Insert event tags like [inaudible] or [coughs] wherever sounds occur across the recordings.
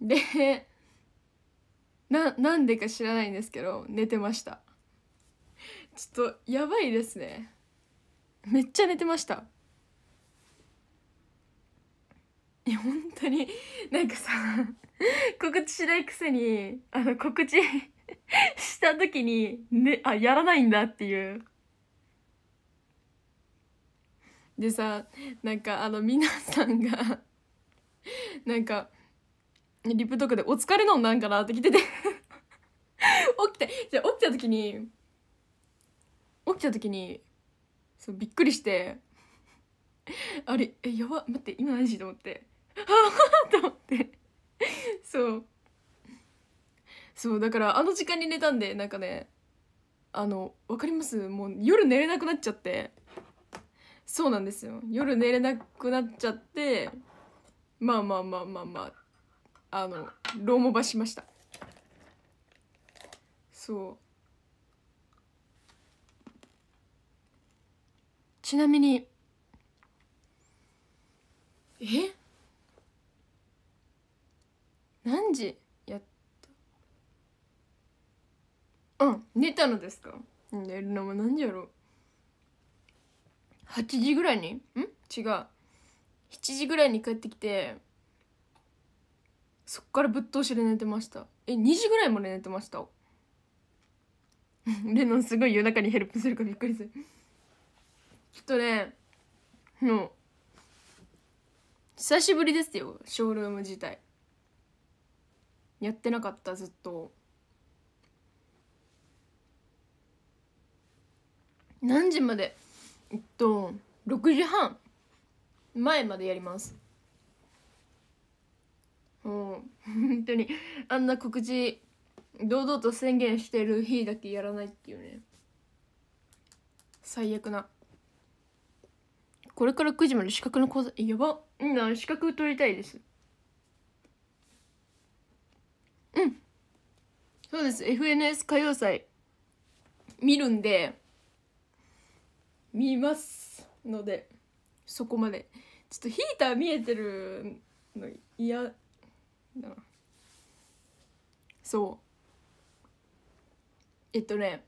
で [laughs] ななんでか知らないんですけど寝てましたちょっとやばいですねめっちゃ寝てましたいや本当になんかさ告知しないくせにあの告知 [laughs] した時に、ね、あやらないんだっていうでさなんかあの皆さんがなんかリップとかで「お疲れのなんかな?」って来てて [laughs] 起きてじゃ起きた時に起きた時にそうびっくりしてあれえやば待って今何時と思って [laughs] ああと思ってそうそうだからあの時間に寝たんでなんかねあの分かりますもう夜寝れなくなっちゃってそうなんですよ夜寝れなくなっちゃってまあまあまあまあまああのローモバしましたそうちなみにえ何時やったうん寝たのですか寝るのも何時やろう8時ぐらいにん違う7時ぐらいに帰ってきてそっからぶっ通しで寝てましたえ2時ぐらいまで寝てました [laughs] レノンすごい夜中にヘルプするからびっくりするちょっとねもう久しぶりですよショールーム自体やってなかったずっと何時までえっと6時半前までやりますもう本当にあんな告知堂々と宣言してる日だけやらないっていうね最悪なこれから9時まで資格の講座やばうんな資格取りたいですうんそうです FNS 歌謡祭見るんで見ますのでそこまでちょっとヒーター見えてるの嫌だなそうえっとね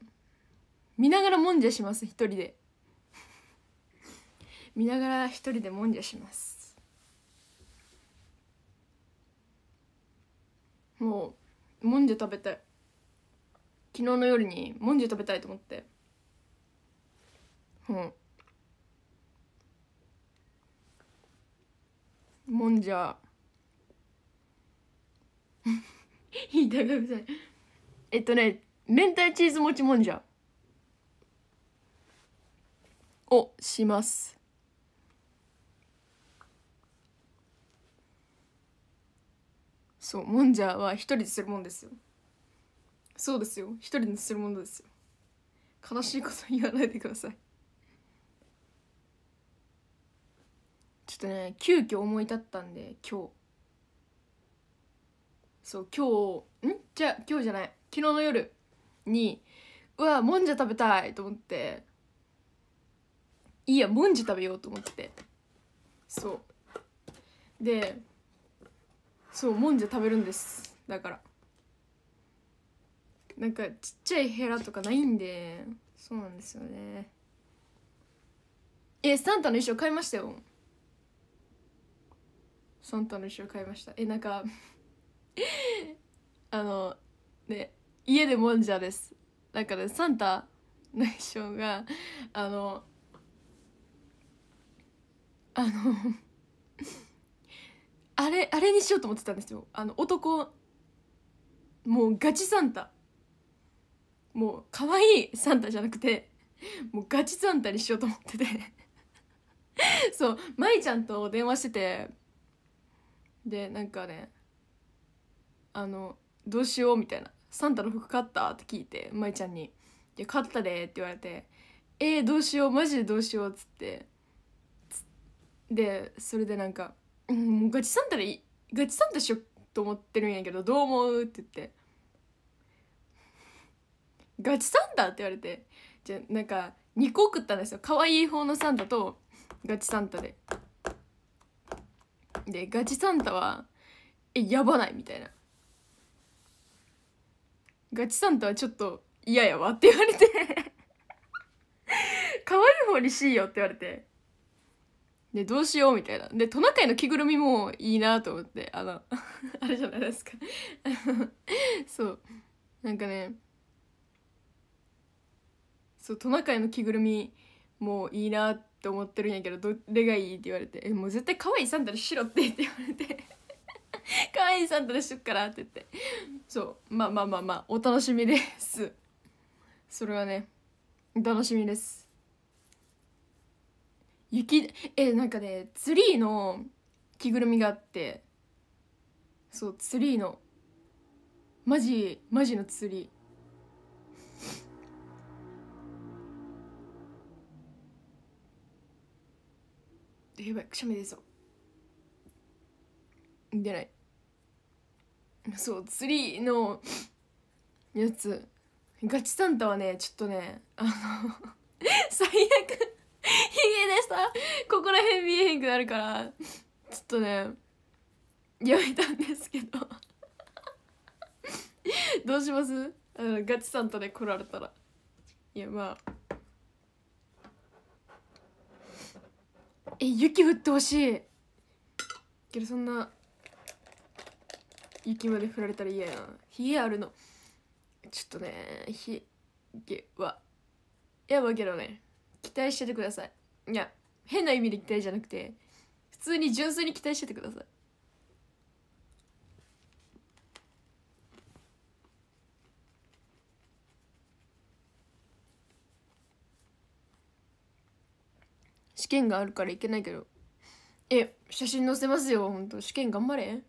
見ながらもんじゃします一人で [laughs] 見ながら一人でもんじゃしますもうもんじゃ食べたい昨日の夜にもんじゃ食べたいと思ってうんもんじゃ言いがくないえっとね明太チーズもちもんじゃをしますそうもんじゃは一人でするもんですよそうですよ一人でするものですよ悲しいこと言わないでくださいちょっとね急遽思い立ったんで今日そう今日んじゃ今日じゃない昨日の夜にうわもんじゃ食べたいと思っていいやもんじゃ食べようと思ってそうでそうもんじゃ食べるんですだからなんかちっちゃいヘラとかないんでそうなんですよねえサンタの衣装買いましたよサンタの衣装買いましたえなんか [laughs] あのね家でもんじゃですだから、ね、サンタの衣装があのあの [laughs] あれあれにしようと思ってたんですよあの男もうガチサンタもう可愛いサンタじゃなくてもうガチサンタにしようと思ってて [laughs] そう舞ちゃんと電話しててでなんかねあのどうしようみたいな「サンタの服買った?」って聞いて舞ちゃんに「いや買ったで」って言われて「えー、どうしようマジでどうしよう」っつってでそれでなんか「うんもうガチサンタでガチサンタしようと思ってるんやけどどう思う?」って言って「ガチサンタ?」って言われてじゃなんか2個食ったんですよ可愛い方のサンタとガチサンタででガチサンタはえやばないみたいなガチサンタはちょっと嫌やわって言われて [laughs] 可愛い方にしいよって言われてでどうしようみたいなでトナカイの着ぐるみもいいなと思ってあの [laughs] あれじゃないですか [laughs] そうなんかねそうトナカイの着ぐるみもいいなって思ってるんやけどどれがいいって言われて「えもう絶対可愛いサンタにしろって」って言われて [laughs] 可愛いサンタでしょっからって言ってそうまあまあまあまあお楽しみですそれはねお楽しみです雪えなんかねツリーの着ぐるみがあってそうツリーのマジマジのツリーやばいくしゃみ出そう出ないそうツリーのやつガチサンタはねちょっとねあの [laughs] 最悪ヒゲでさここら辺見えへんくなるからちょっとねやめたんですけどどうしますあのガチサンタで来られたらいやまあえ雪降ってほしいけどそんな雪まで降られたら嫌やん冷えあるのちょっとね冷えはやばいけどね期待しててくださいいや変な意味で期待じゃなくて普通に純粋に期待しててください試験があるからいけないけどえ写真載せますよほんと試験頑張れ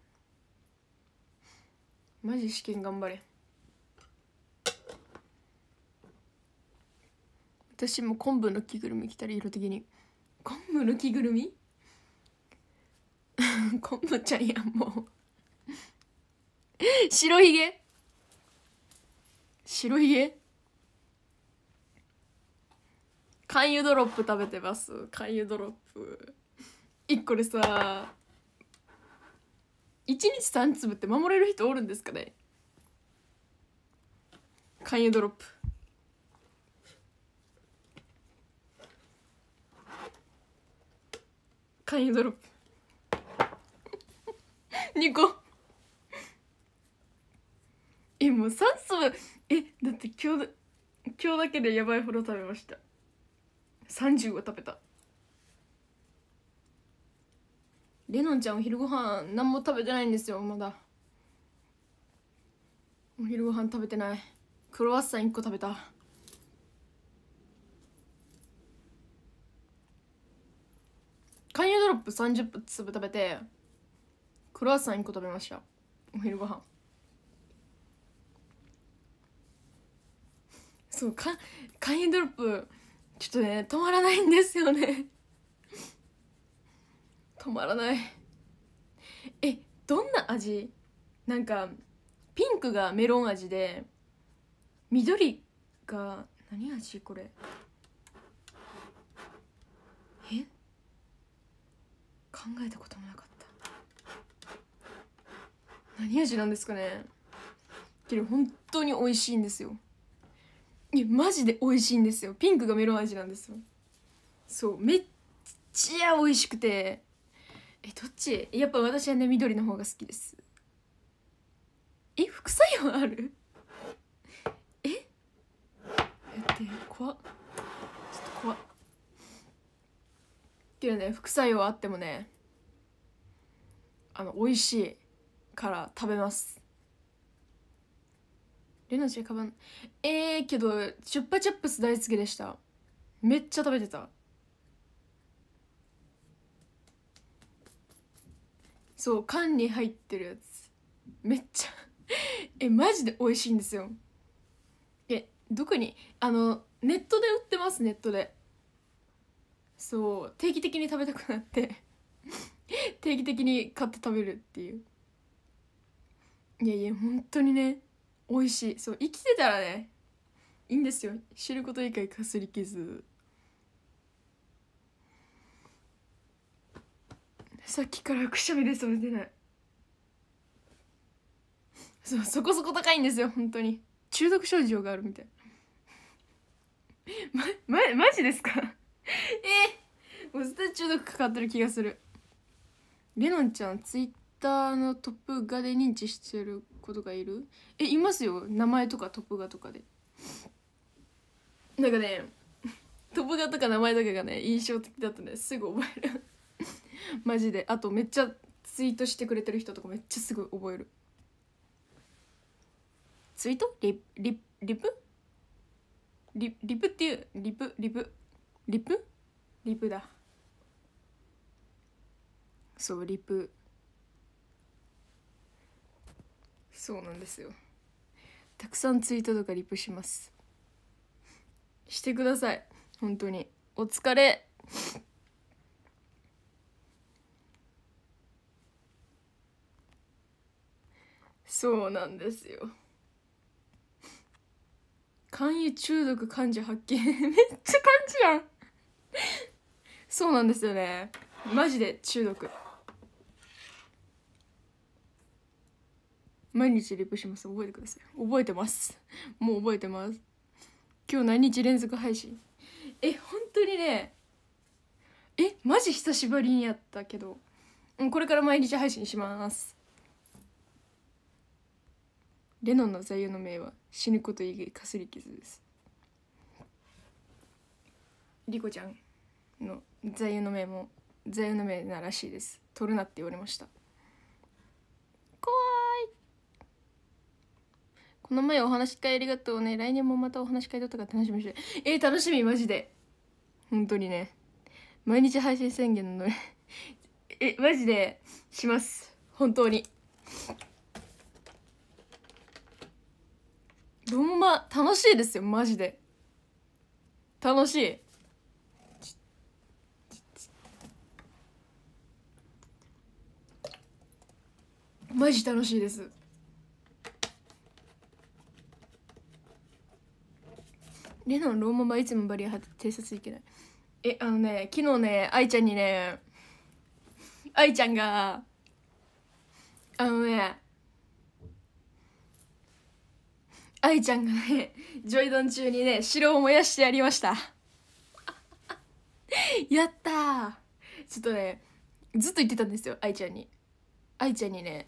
マジ試験頑張れ私も昆布の着ぐるみ着たり色的に昆布の着ぐるみ [laughs] 昆布ちゃんやんもう [laughs] 白ひげ白ひげ勧誘ドロップ食べてます勧誘ドロップ1個でさ1日3粒って守れる人おるんですかね勧誘ドロップ勧誘ドロップ2 [laughs] 個えもう3粒えだって今日今日だけでやばいほど食べました35食べたレノンちゃんお昼ご飯何も食べてないんですよまだお昼ご飯食べてないクロワッサン1個食べた勧誘ドロップ30分粒食べてクロワッサン1個食べましたお昼ご飯そうか勧ドロップちょっとね止まらないんですよね止まらないえどんな味なんかピンクがメロン味で緑が何味これえ考えたこともなかった何味なんですかねけど本当に美味しいんですよいやマジで美味しいんですよピンクがメロン味なんですよそうめっちゃ美味しくてえどっちやっぱ私はね緑の方が好きですえ副作用あるえ [laughs] え、って怖っちょっと怖っっていうね副作用あってもねあの美味しいから食べますレナちゃんバンええー、けどチュッパチャップス大好きでしためっちゃ食べてたそう缶に入ってるやつめっちゃ [laughs] えマジで美味しいんですよえどこにあのネットで売ってますネットでそう定期的に食べたくなって [laughs] 定期的に買って食べるっていういやいや本当にね美味しいそう生きてたらねいいんですよ知ること以外かすり傷さっきからくしゃみでそう出ないそそこそこ高いんですよ本当に中毒症状があるみたいま、ま、マジですかえー、もう絶対中毒かかってる気がするレノンちゃんツイッターのトップ画で認知してることがいるえいますよ名前とかトップ画とかでなんかねトップ画とか名前とかがね印象的だったねすぐ覚える [laughs] マジであとめっちゃツイートしてくれてる人とかめっちゃすぐ覚えるツイートリリリプリリプっていうリプリプリプリプだそうリプそうなんですよたくさんツイートとかリプしますしてください本当にお疲れそうなんですよ肝油中毒患者発見 [laughs] めっちゃ漢字やんそうなんですよねマジで中毒毎日リプします覚えてください覚えてますもう覚えてます今日何日連続配信え本当にねえマジ久しぶりにやったけどこれから毎日配信しますレノンの座右の銘は死ぬこと以外かすり傷ですリコちゃんの座右の銘も座右の銘ならしいです取るなって言われました怖いこの前お話し会ありがとうね来年もまたお話し会だったか楽しみにしてえー、楽しみマジで本当にね毎日配信宣言のえマジでします本当にドンマ楽しいですよマジで楽しいマジ楽しいですレノンローマはいつもバリア張偵察いけないえあのね昨日ね愛ちゃんにね愛ちゃんがあのね愛ちゃんがね [laughs] ジョイドン中にね城を燃やしてやりました [laughs] やったちょっとねずっと言ってたんですよ愛ちゃんに愛ちゃんにね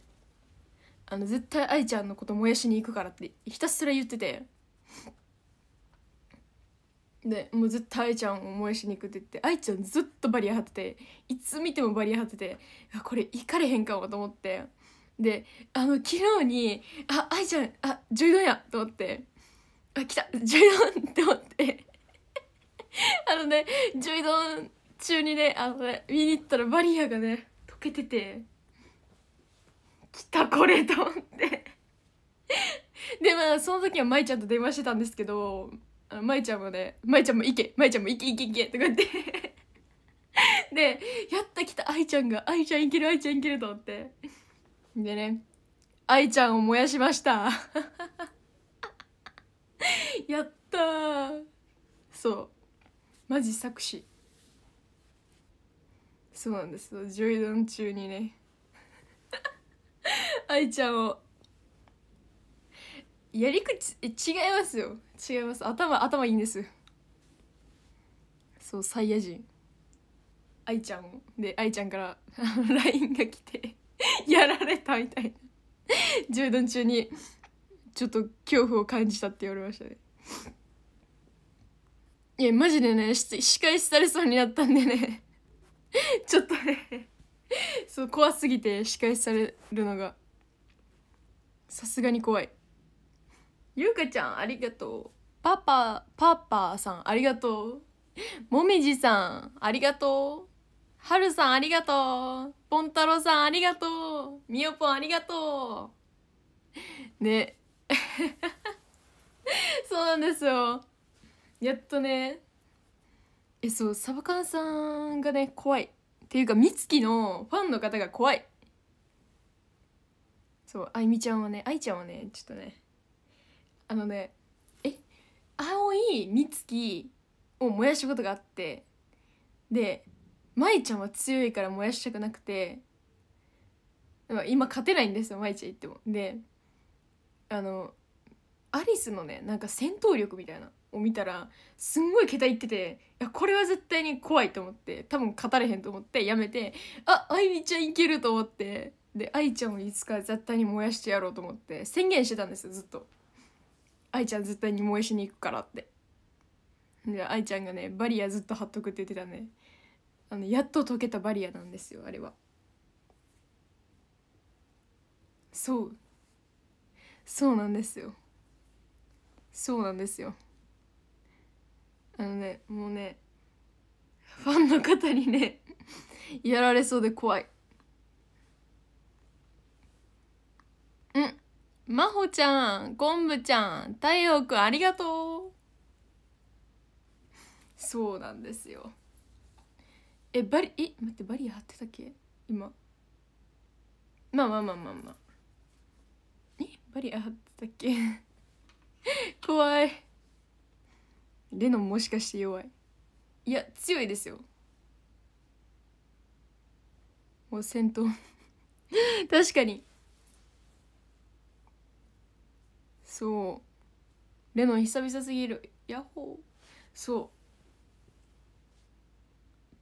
あの絶対愛ちゃんのこと燃やしに行くからってひたすら言っててでもうずっと愛ちゃんを燃やしに行くって言って愛ちゃんずっとバリア張ってていつ見てもバリア張っててこれ行かれへんかもと思ってであの昨日に「あ愛ちゃんあ柔道や」と思って「あ来た柔道」って思って [laughs] あのね柔道中にねあのね見に行ったらバリアがね溶けてて「来たこれ」と思って [laughs] でまあその時は舞ちゃんと電話してたんですけど舞ちゃんもね舞ちゃんも行け舞ちゃんも行け行け行けとか言って [laughs] でやった来た愛ちゃんが愛ちゃんいける愛ちゃんいけると思って。でね愛ちゃんを燃やしました [laughs] やったそうマジ作詞そうなんですよジョイドン中にね [laughs] 愛ちゃんをやり口え違いますよ違います頭頭いいんですそうサイヤ人愛ちゃんで愛ちゃんから LINE [laughs] が来て [laughs] やられたみたいな柔道中にちょっと恐怖を感じたって言われましたねいやマジでね仕返しされそうになったんでねちょっとねそう怖すぎて仕返しされるのがさすがに怖いゆうかちゃんありがとうパパパパさんありがとうもみじさんありがとうはるさんありがとうぽんたろさんありがとうみよぽんありがとうね [laughs] そうなんですよやっとねえそうサバカンさんがね怖いっていうかみつきのファンの方が怖いそうあいみちゃんはねあいちゃんはねちょっとねあのねえいみつきを燃やしたことがあってで舞ちゃんは強いから燃やしたくなくて今勝てないんですよ舞ちゃん行っても。であのアリスのねなんか戦闘力みたいなを見たらすんごい桁いってていやこれは絶対に怖いと思って多分勝たれへんと思ってやめてあ愛美ちゃんいけると思ってで愛ちゃんをいつか絶対に燃やしてやろうと思って宣言してたんですよずっと愛ちゃん絶対に燃やしに行くからってで愛ちゃんがねバリアずっと貼っとくって言ってたんであのやっと解けたバリアなんですよあれはそうそうなんですよそうなんですよあのねもうねファンの方にねやられそうで怖いうんまほちゃんこんぶちゃん太陽くんありがとうそうなんですよえバリえ待ってバリア貼ってたっけ今まあまあまあまあまあえバリア貼ってたっけ [laughs] 怖いレノンもしかして弱いいや強いですよもう戦闘 [laughs] 確かにそうレノン久々すぎるヤッホーそう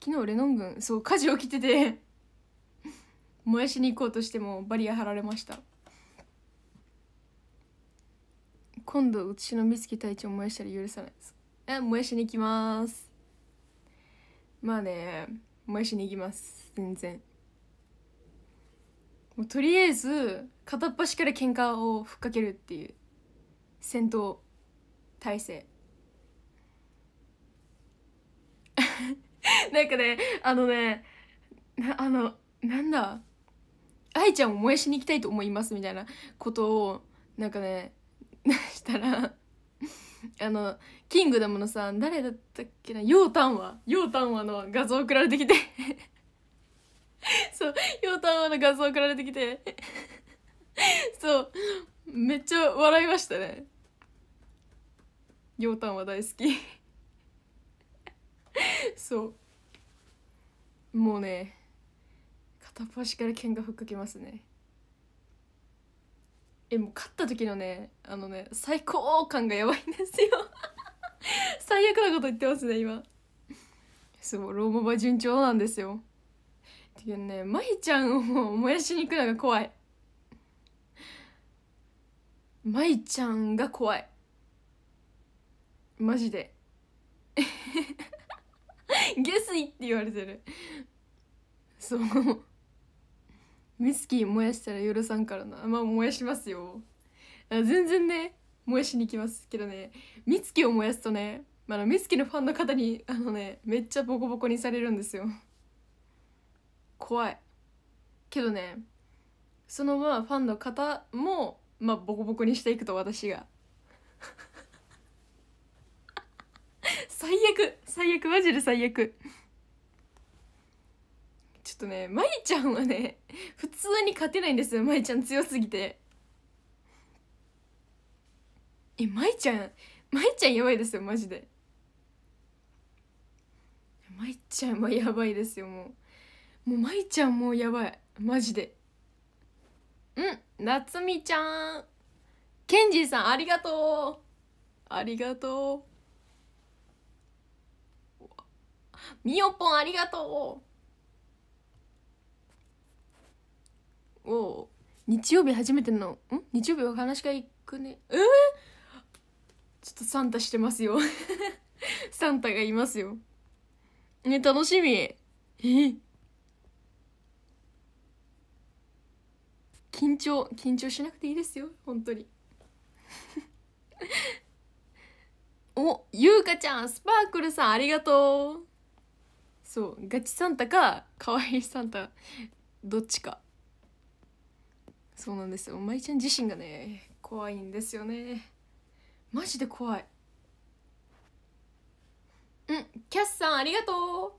昨日レノン軍そう火事起きてて [laughs] 燃やしに行こうとしてもバリア張られました今度うちの美月隊長燃やしたら許さないですえ燃やしに行きますまあね燃やしに行きます全然もうとりあえず片っ端から喧嘩をふっかけるっていう戦闘体制 [laughs] なんかねあのねあのなんだ愛ちゃんを燃やしに行きたいと思いますみたいなことをなんかね [laughs] したらあの「キングダム」のさ誰だったっけな楊ヨウタンはの画像送られてきて [laughs] そうタンはの画像送られてきてそうめっちゃ笑いましたねタンは大好きそうもうね片っ端から剣がふっかけますねえもう勝った時のねあのね最高感がやばいんですよ [laughs] 最悪なこと言ってますね今ごいローマ場順調なんですよっていうねまひちゃんを燃やしに行くのが怖いまいちゃんが怖いマジで [laughs] 下水って言われてるそうウイスキー燃やしたら許さんからなまあ燃やしますよ全然ね燃やしに行きますけどね美月を燃やすとねまあ、美月のファンの方にあのねめっちゃボコボコにされるんですよ怖いけどねそのままファンの方もまあボコボコにしていくと私が最悪最悪マジで最悪ちょっとね舞ちゃんはね普通に勝てないんですよ舞ちゃん強すぎてえ舞ちゃん舞ちゃんやばいですよマジで舞ちゃんはやばいですよもうもう舞ちゃんもうやばいマジでうん夏美ちゃんケンジーさんありがとうありがとう [laughs] みよぽんありがとうお日曜日初めてのん日曜日お話が行くねえー、ちょっとサンタしてますよ [laughs] サンタがいますよね楽しみえ緊張緊張しなくていいですよ本当に [laughs] おゆうかちゃんスパークルさんありがとうそうガチサンタかかわいいサンタどっちかそうなんですよ舞ちゃん自身がね怖いんですよねマジで怖いうんキャスさんありがとう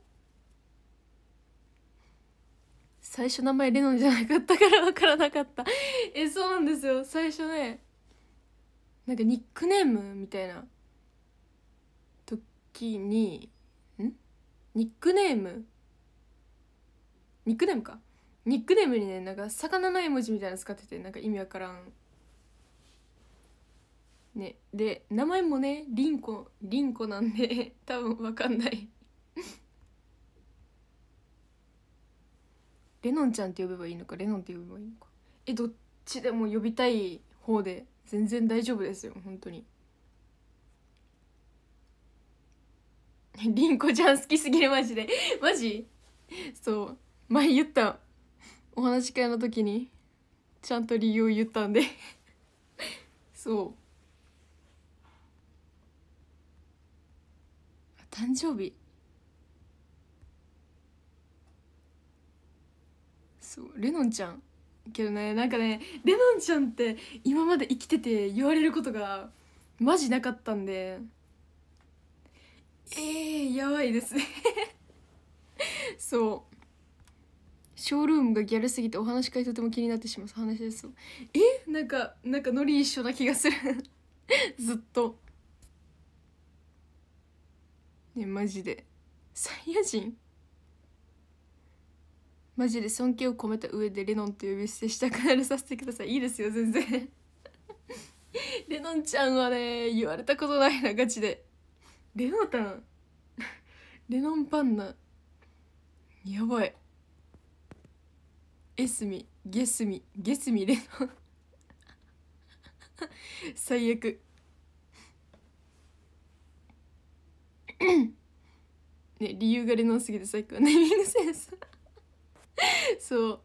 最初名前レノンじゃなかったから分 [laughs] からなかったえそうなんですよ最初ねなんかニックネームみたいな時にニックネームニックネームかニックネームにねなんか魚の絵文字みたいなの使っててなんか意味わからんねで名前もねリンコリンコなんで [laughs] 多分わかんない [laughs] レノンちゃんって呼べばいいのかレノンって呼べばいいのかえどっちでも呼びたい方で全然大丈夫ですよ本当に。りんこちゃん好きすぎるマジで [laughs] マジそう前言ったお話し会の時にちゃんと理由を言ったんで [laughs] そう誕生日そうレノンちゃんけどねなんかねレノンちゃんって今まで生きてて言われることがマジなかったんでえー、やばいですね [laughs] そうショールームがギャルすぎてお話し会とても気になってしまう話ですえなんかなんかノリ一緒な気がする [laughs] ずっとねマジでサイヤ人マジで尊敬を込めた上でレノンと呼び捨てしたくなるさせてくださいいいですよ全然 [laughs] レノンちゃんはね言われたことないなガチでレノタン [laughs] レノンパンナやばいエスミゲスミゲスミレノン [laughs] 最悪 [coughs] ね理由がレノンすぎて最高ネーミングセンスそう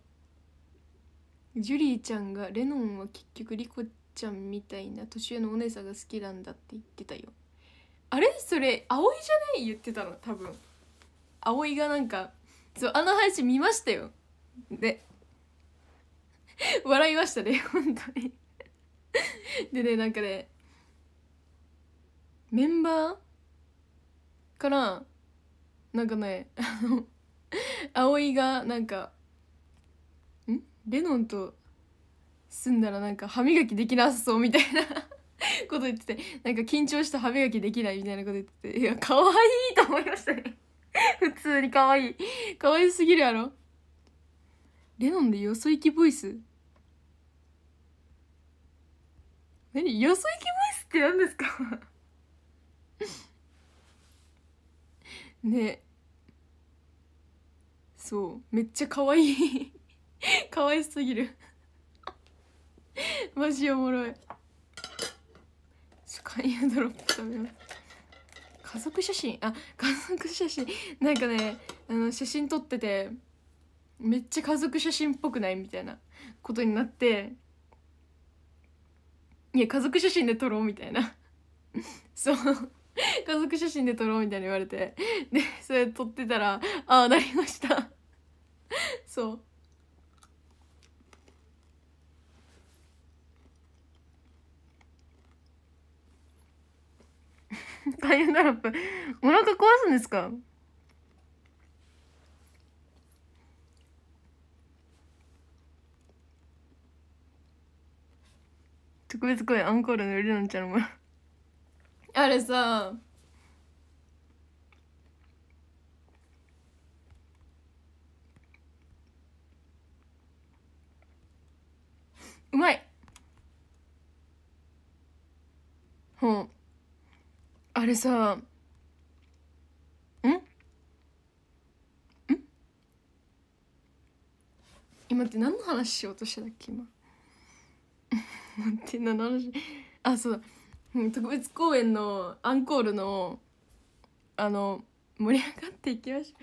[laughs] ジュリーちゃんがレノンは結局リコちゃんみたいな年上のお姉さんが好きなんだって言ってたよあれそれ葵じゃない言ってたの多分葵がなんかそうあの配信見ましたよで笑いましたね [laughs] 本当にでねなんかねメンバーからなんかねあの葵がなんか「んレノンと住んだらなんか歯磨きできなさそう」みたいな [laughs] こと言っててなんか緊張して歯磨きできないみたいなこと言ってていや可愛いと思いましたね [laughs] 普通に可愛い可愛すぎるやろレノンでよそ行きボイス何よそ行きボイスって何ですか [laughs] ねそうめっちゃ可愛い可愛すぎるマジおもろい勧誘ドロップ食べます家族写真あ家族写真なんかねあの写真撮っててめっちゃ家族写真っぽくないみたいなことになっていや家族写真で撮ろうみたいな [laughs] そう家族写真で撮ろうみたいに言われてでそれ撮ってたらああなりましたそう [laughs] 大変だラップお腹壊すんですか特別声アンコールのりなんちゃんもあれさうまいほうあれさんん今って何の話しようとしてたっけ今なて何の話あそう特別公演のアンコールのあの盛り上がっていきましょ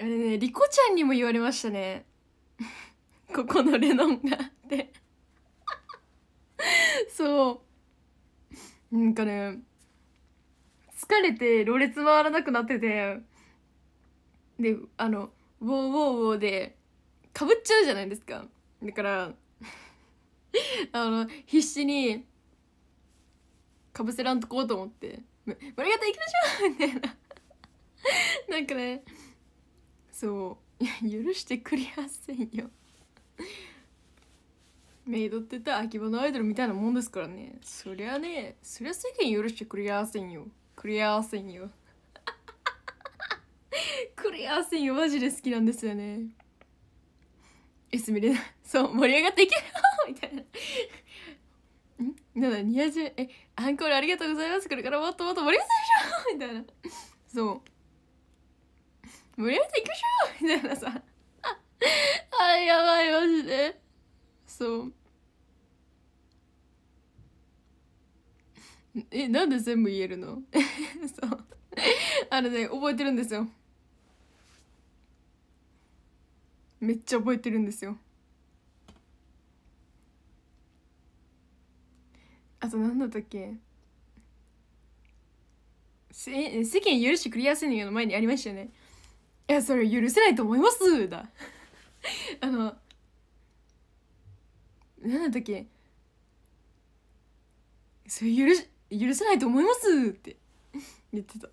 うあれね莉子ちゃんにも言われましたね [laughs] ここのレノンがあってそうなんかね疲れてろれつ回らなくなっててであの「ウォーウォーウォー」でかぶっちゃうじゃないですかだから [laughs] あの必死にかぶせらんとこうと思って「丸型行きましょう!」みたいななんかねそう許してくれやせんよメイドって言ったら秋葉のアイドルみたいなもんですからねそりゃねそりゃ世間許してくれやせんよクリアーセンよ [laughs] クリアーセンよマジで好きなんですよね S 見れないそう盛り上がっていけよみたいなんなんだ20えアンコールありがとうございますこれからもっともっと盛り上がっていきましょうみたいなそう盛り上がっていきましょうみたいなさなんで全部言えるの [laughs] そうあれね覚えてるんですよめっちゃ覚えてるんですよあと何だったっけせ世間許してくれやすいのの前にありましたよねいやそれ許せないと思いますだ [laughs] あの何だったっけそれ許し許せないと思いますって [laughs] 言ってた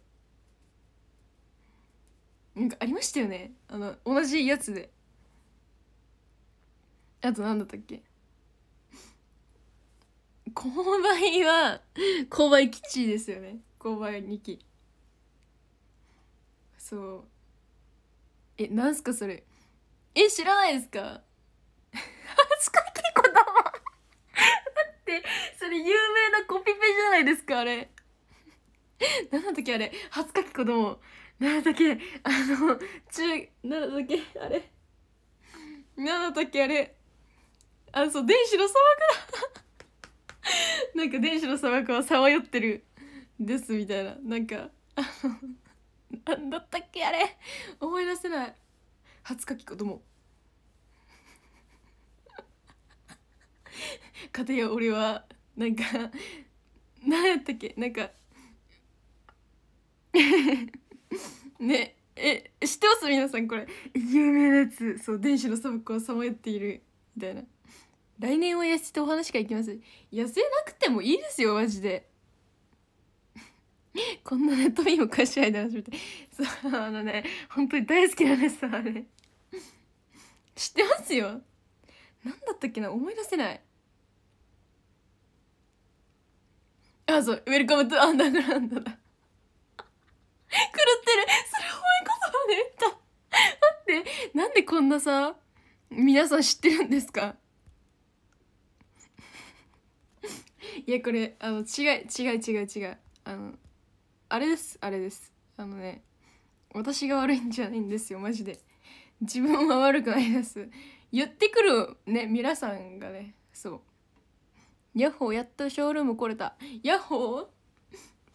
なんかありましたよねあの同じやつであと何だったっけ購買 [laughs] は購買基地ですよね購買2期そうえなんすかそれえ知らないですか [laughs] 恥初解禁ってそれ有名なコピペじゃないですかあれ [laughs] 何だったあれ初書き子供何だっけあの中何だっけあれ何だっあれあそう電子の砂漠だ [laughs] なんか電子の砂漠はさまよってるですみたいななんかあの何だったっけあれ思い出せない初書き子供かたや俺はなんか何 [laughs] やったっけなんか [laughs] ねえ知ってます皆さんこれ有名なやつそう電子の砂漠をさまよっているみたいな来年は痩せてお話がいきます痩せなくてもいいですよマジで [laughs] こんなね富を貸し合いで始めてそうあのね本当に大好きなんですあれ知ってますよ何だったっけな思い出せないあそうウェルカムトゥアンダーグラウンドだ狂ってるそれお前言葉で言った待ってなんでこんなさ皆さん知ってるんですかいやこれあの違い違い違う違うあのあれですあれですあのね私が悪いんじゃないんですよマジで自分は悪くないです言ってくるね皆さんがねそうヤッホーやっとショールーム来れたヤッホー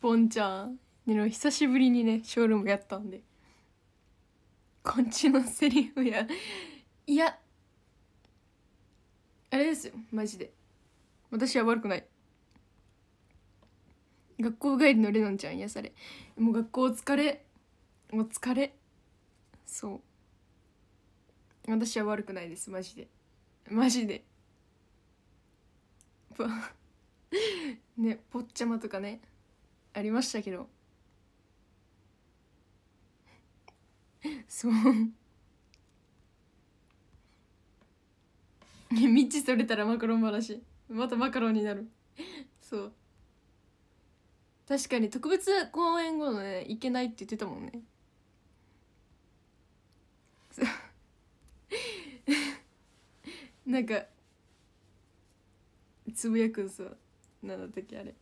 ボンちゃん久しぶりにねショールームやったんでこっちのセリフやいやあれですよマジで私は悪くない学校帰りのレノンちゃん癒されもう学校お疲れお疲れそう私は悪くないですマジでマジで [laughs] ねぽっちゃまとかねありましたけどそうね道それたらマカロン話またマカロンになるそう確かに特別公演後のね行けないって言ってたもんねそう [laughs] なんかつぶやくんさ何だ時あれ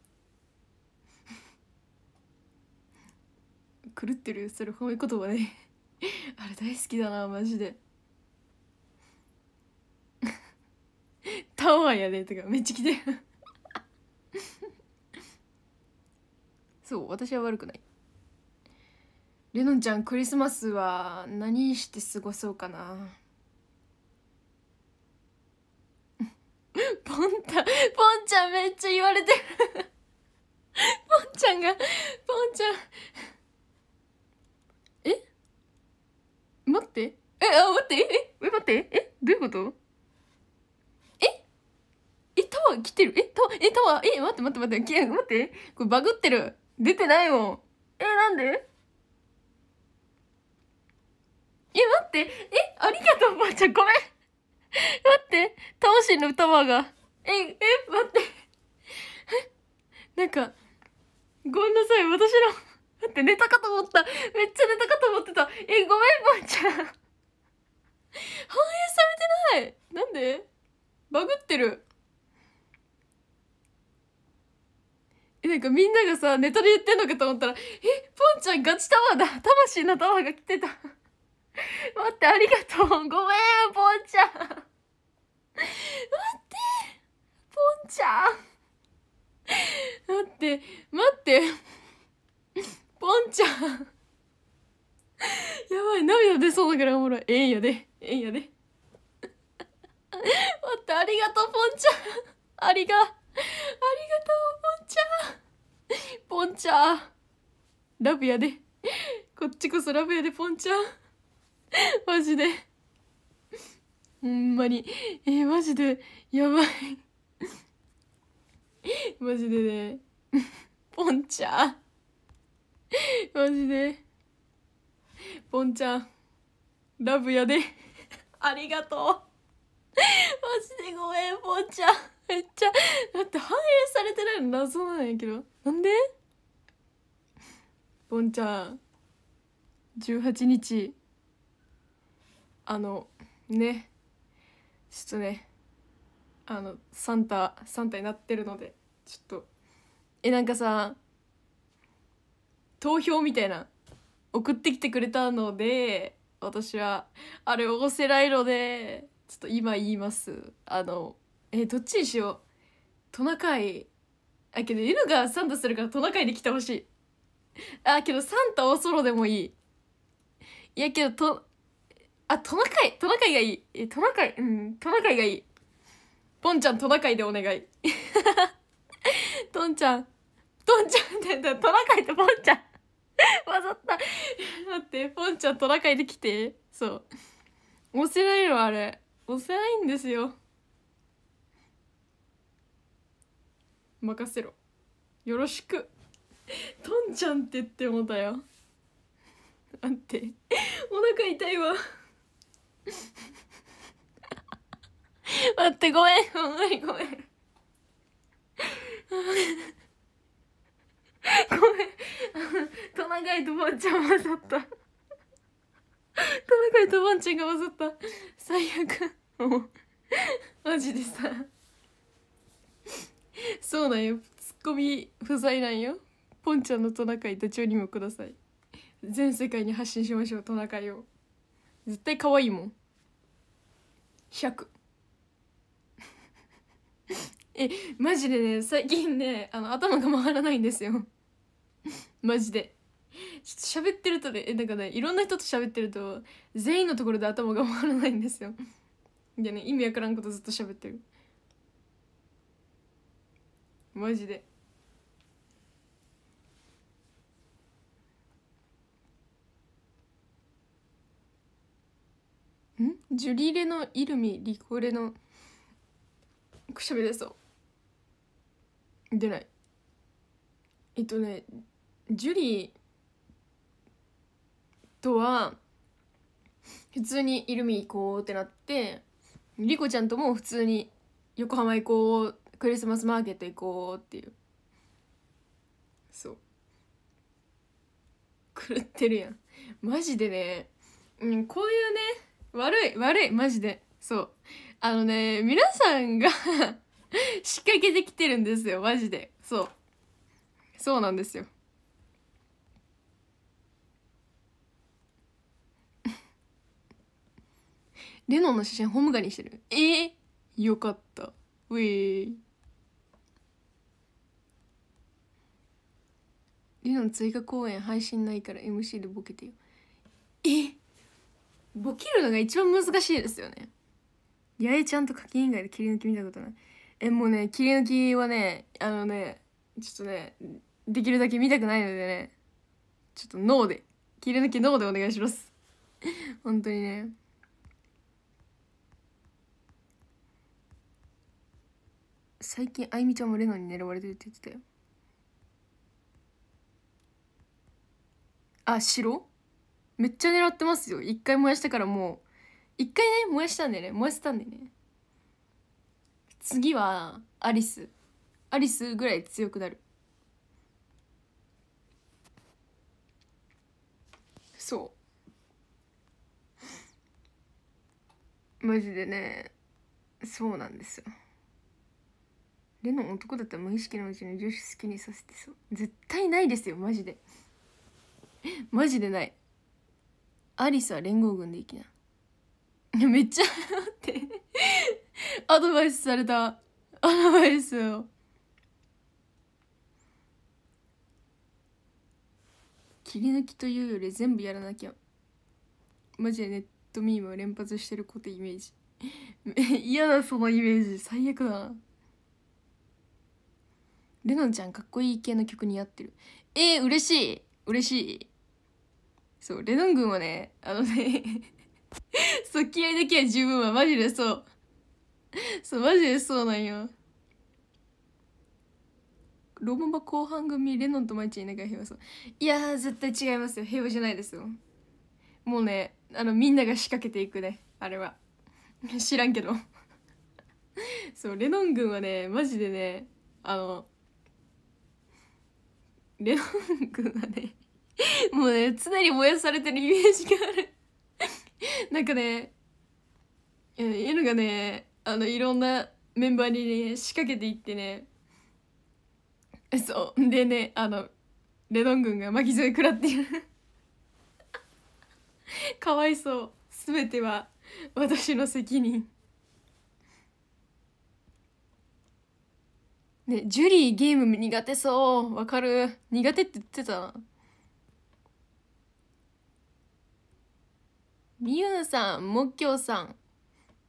[laughs] 狂ってるよそれ褒め言葉で [laughs] あれ大好きだなマジでタワーやでとかめっちゃ来てるそう私は悪くないレノンちゃんクリスマスは何して過ごそうかなポンタ、ポンちゃんめっちゃ言われてるポンちゃんが、ポンちゃんえ待って。え、あ、待って。え、待って。え、どういうことええ、タワー来てるえ、タワー、え、タワー、え、待って待って待って。待って。これバグってる。出てないもん。え、なんでえ、待って。え、ありがとう、ばあちゃん。ごめん。待って。タオのタワーが。ええ待ってなんかごめんなさい私の待って寝たかと思っためっちゃ寝たかと思ってたえごめんぽんちゃん反映されてないなんでバグってるえなんかみんながさネタで言ってんのかと思ったらえぽんちゃんガチタワーだ魂のタワーが来てた待ってありがとうごめんぽんちゃん待ってンちゃん待って待ってポンちゃん [laughs] やばい涙出そうだからおもろいええんやでええんやで [laughs] 待ってありがとうポンちゃんありがありがとうポンちゃんポンちゃんラブやでこっちこそラブやでポンちゃんマジでほんまにえー、マジでやばい [laughs] マジでねポンちゃんマジでポンちゃんラブやでありがとうマジでごめんポンちゃんめっちゃだって反映されてないの謎なんやけどなんでポンちゃん18日あのねちょっとねあのサンタサンタになってるのでちょっとえなんかさ投票みたいな送ってきてくれたので私はあれおせないのでちょっと今言いますあのえどっちにしようトナカイあけど犬がサンタするからトナカイで来てほしいあけどサンタおソロでもいいいやけどとあトナカイトナカイがいいえトナカイうんトナカイがいいポンちゃんトナカイでお願いと [laughs] んちゃんとんちゃんってだトナカイとポンちゃんわざった待ってポンちゃんトナカイできてそう押せないのあれ押せないんですよ任せろよろしくとんちゃんって言ってもうたよ待ってお腹痛いわ [laughs] 待ってごめんまにごめんごめんトナガイとボンちゃん混ざったトナガイとボンちゃんが混ざった最悪マジでさそうなんよツッコミ不在なんよポンちゃんのトナカイダチョウにもください全世界に発信しましょうトナカイを絶対可愛いもん100えマジでね最近ねあの頭が回らないんですよ [laughs] マジでちょっと喋ってるとねえなんかねいろんな人と喋ってると全員のところで頭が回らないんですよでね意味わからんことずっと喋ってるマジでんジュリーレのイルミリコレのくしゃべれそう出ないえっとねジュリーとは普通にイルミ行こうってなってリコちゃんとも普通に横浜行こうクリスマスマーケット行こうっていうそう狂ってるやんマジでね、うん、こういうね悪い悪いマジでそうあのね皆さんが [laughs] 仕掛けてきてるんですよマジでそうそうなんですよ [laughs] レノンの写真ホームガにしてるえー、よかったウェイレノン追加公演配信ないから MC でボケてよえボケるのが一番難しいですよね八重ちゃんと課金以外で切り抜き見たことないえもうね切り抜きはねあのねちょっとねできるだけ見たくないのでねちょっと脳で切り抜き脳でお願いします [laughs] 本当にね最近あいみちゃんもレノに狙われてるって言ってたよあ白めっちゃ狙ってますよ一回燃やしたからもう一回ね燃やしたんでね燃やせたんでね次はアリスアリスぐらい強くなるそう [laughs] マジでねそうなんですよレノン男だったら無意識のうちに女子好きにさせてそう絶対ないですよマジで [laughs] マジでないアリスは連合軍でいきなめっちゃって [laughs] アドバイスされたアドバイスを切り抜きというより全部やらなきゃマジでネットミームを連発してる子ってイメージ [laughs] 嫌だそのイメージ最悪だなレノンちゃんかっこいい系の曲に合ってるえー、嬉しい嬉しいそうレノン軍はねあのね [laughs] そう気合だけは十分はマジでそう [laughs] そうマジでそうなんよロボマ後半組レノンとマイチんか、平和そういや絶対違いますよ平和じゃないですよもうねあのみんなが仕掛けていくねあれは [laughs] 知らんけど [laughs] そうレノン軍はねマジでねあのレノン軍はねもうね常に燃やされてるイメージがあるなんかねいや N がねあのいろんなメンバーにね仕掛けていってねそうでねあのレドン軍が巻き添え食らってる [laughs] かわいそう全ては私の責任ねジュリーゲーム苦手そうわかる苦手って言ってたなみゆうさんもっきょうさん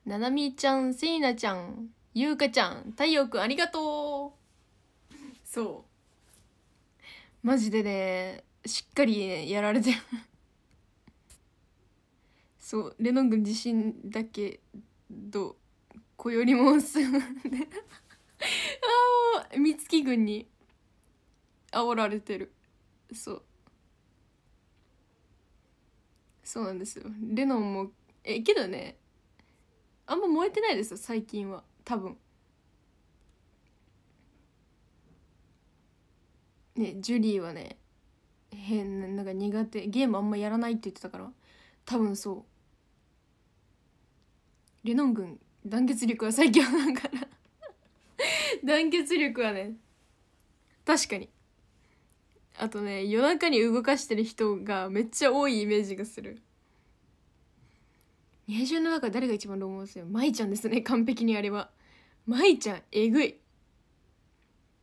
ななみちゃん、せいなちゃん、ゆうかちゃん、太陽くんありがとうそう。マジでね、しっかり、やられてるそう、レノン君自身だけど、こよりもすああ、みつき君に煽られてる。そう。そうなんですよ。レノンも、え、けどね、あんま燃えてないですよ最近は多分ねジュリーはね変ななんか苦手ゲームあんまやらないって言ってたから多分そうレノン軍団結力は最強だから [laughs] 団結力はね確かにあとね夜中に動かしてる人がめっちゃ多いイメージがする二重の中誰が一番ロマンスよ舞ちゃんですね完璧にあれは舞ちゃんえぐい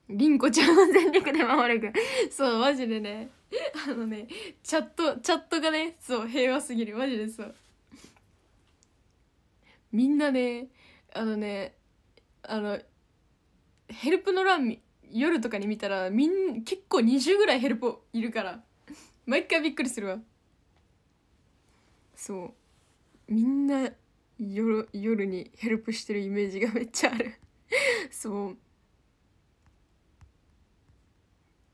りんこちゃんを全力で守るくそうマジでねあのねチャットチャットがねそう平和すぎるマジでそうみんなねあのねあのヘルプの欄夜とかに見たらみん結構20ぐらいヘルプいるから毎回びっくりするわそうみんな夜夜にヘルプしてるイメージがめっちゃある [laughs] そう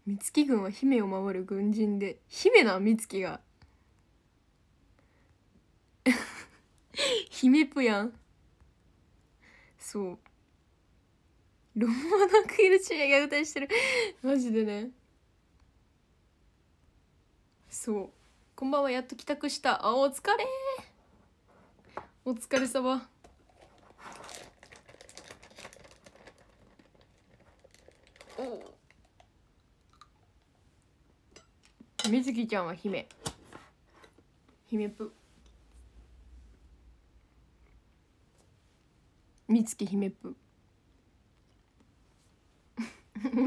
美月軍は姫を守る軍人で姫な美月が [laughs] 姫ぷやんそうロマのクイルチエが歌いしてる [laughs] マジでねそうこんばんはやっと帰宅したあお疲れお疲れ様おみずきちゃんは姫姫ぷみつき姫ぷ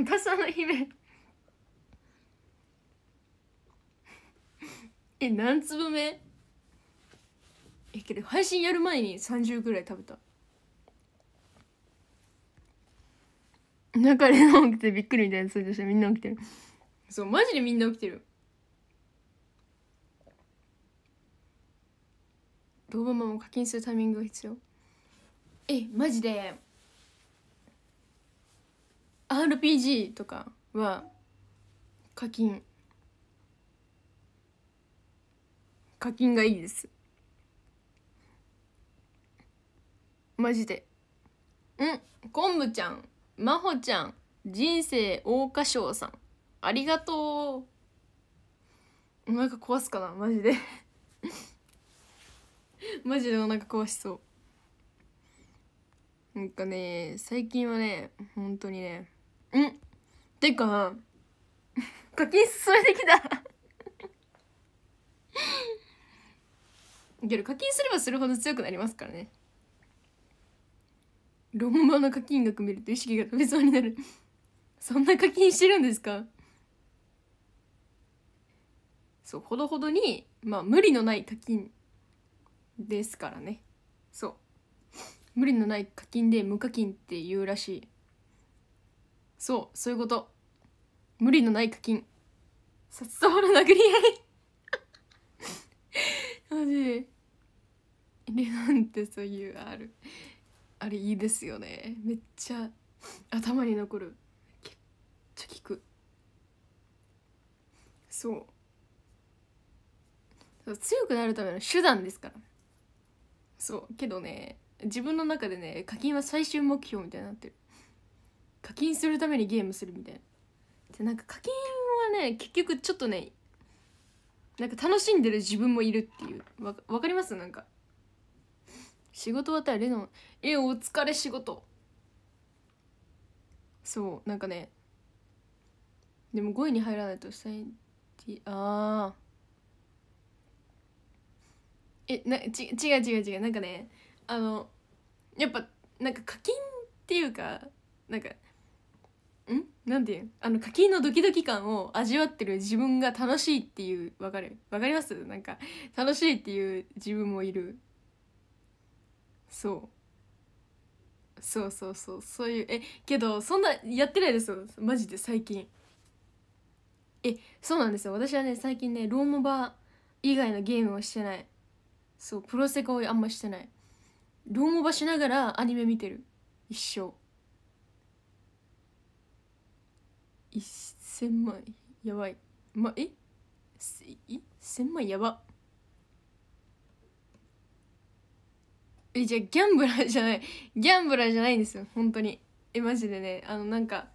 私 [laughs] の姫えっ何粒目えけど配信やる前に30ぐらい食べた中で起きてびっくりみたいな数字してみんな起きてるそうマジでみんな起きてるロボマも課金するタイミングが必要えマジで RPG とかは課金課金がいいですマジでうん昆布ちゃんまほちゃん人生桜花賞さんありがとうお腹壊すかなマジで [laughs] マジでお腹壊しそうなんかね最近はね本当にねうんてか [laughs] 課金進めてきた [laughs] けど課金すればするほど強くなりますからねローの課金額見ると意識が飛びそうになるそんな課金してるんですかそうほどほどにまあ無理のない課金ですからねそう無理のない課金で無課金って言うらしいそうそういうこと無理のない課金札束の殴り合い [laughs] マジレなんてそういうあるあれいいですよねめっちゃ頭に残るめっちゃ聞くそう強くなるための手段ですからそうけどね自分の中でね課金は最終目標みたいになってる課金するためにゲームするみたいなでなんか課金はね結局ちょっとねなんか楽しんでる自分もいるっていうわかりますなんか仕事終わったらレノン「えお疲れ仕事」そうなんかねでも5位に入らないと下にああえなち違う違う違うなんかねあのやっぱなんか課金っていうかなんかんなんていうあの課金のドキドキ感を味わってる自分が楽しいっていうわかるわかりますなんか楽しいっていう自分もいるそうそうそうそうそういうえけどそんなやってないですよマジで最近えそうなんですよ私はね最近ねローモバ以外のゲームをしてないそうプロセコをあんましてないローモバしながらアニメ見てる一生1000万やばいまえ1000万やばえじゃあギャンブラーじゃないギャンブラーじゃないんですよ本当にえマジでねあのなんか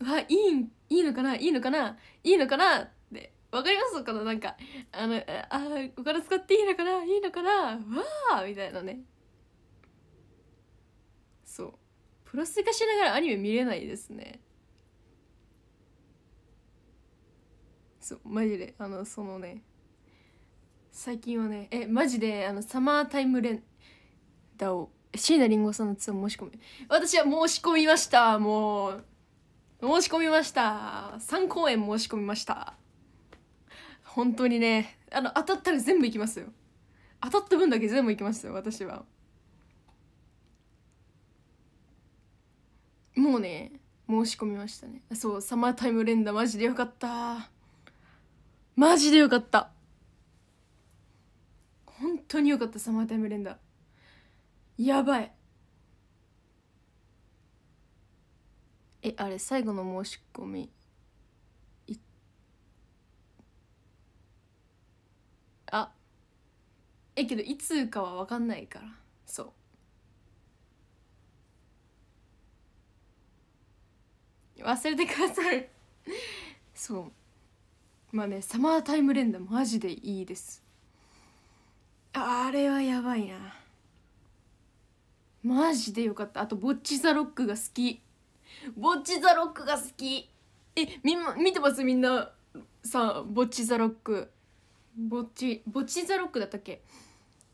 うわいいいいのかないいのかないいのかなってわかりますかななんかあのあお金使っていいのかないいのかなわあみたいなねそうプロス化しながらアニメ見れないですねそうマジであのそのね最近はねえマジであのサマータイムレンダを椎名林檎さんのツアー申し込み私は申し込みましたもう申し込みました3公演申し込みました本当にねあの当たったら全部行きますよ当たった分だけ全部行きますよ私はもうね申し込みましたねそうサマータイム連打マジでよかったマジでよかった本当によかったサマータイム連打やばいえあれ最後の申し込みいあえけどいつかは分かんないからそう忘れてください [laughs] そうまあねサマータイム連打マジでいいですああれはやばいなマジでよかったあとボッチザロックが好きボッチザロックが好きえみんな見てますみんなさボッチザロックボッチボッチザロックだったっけ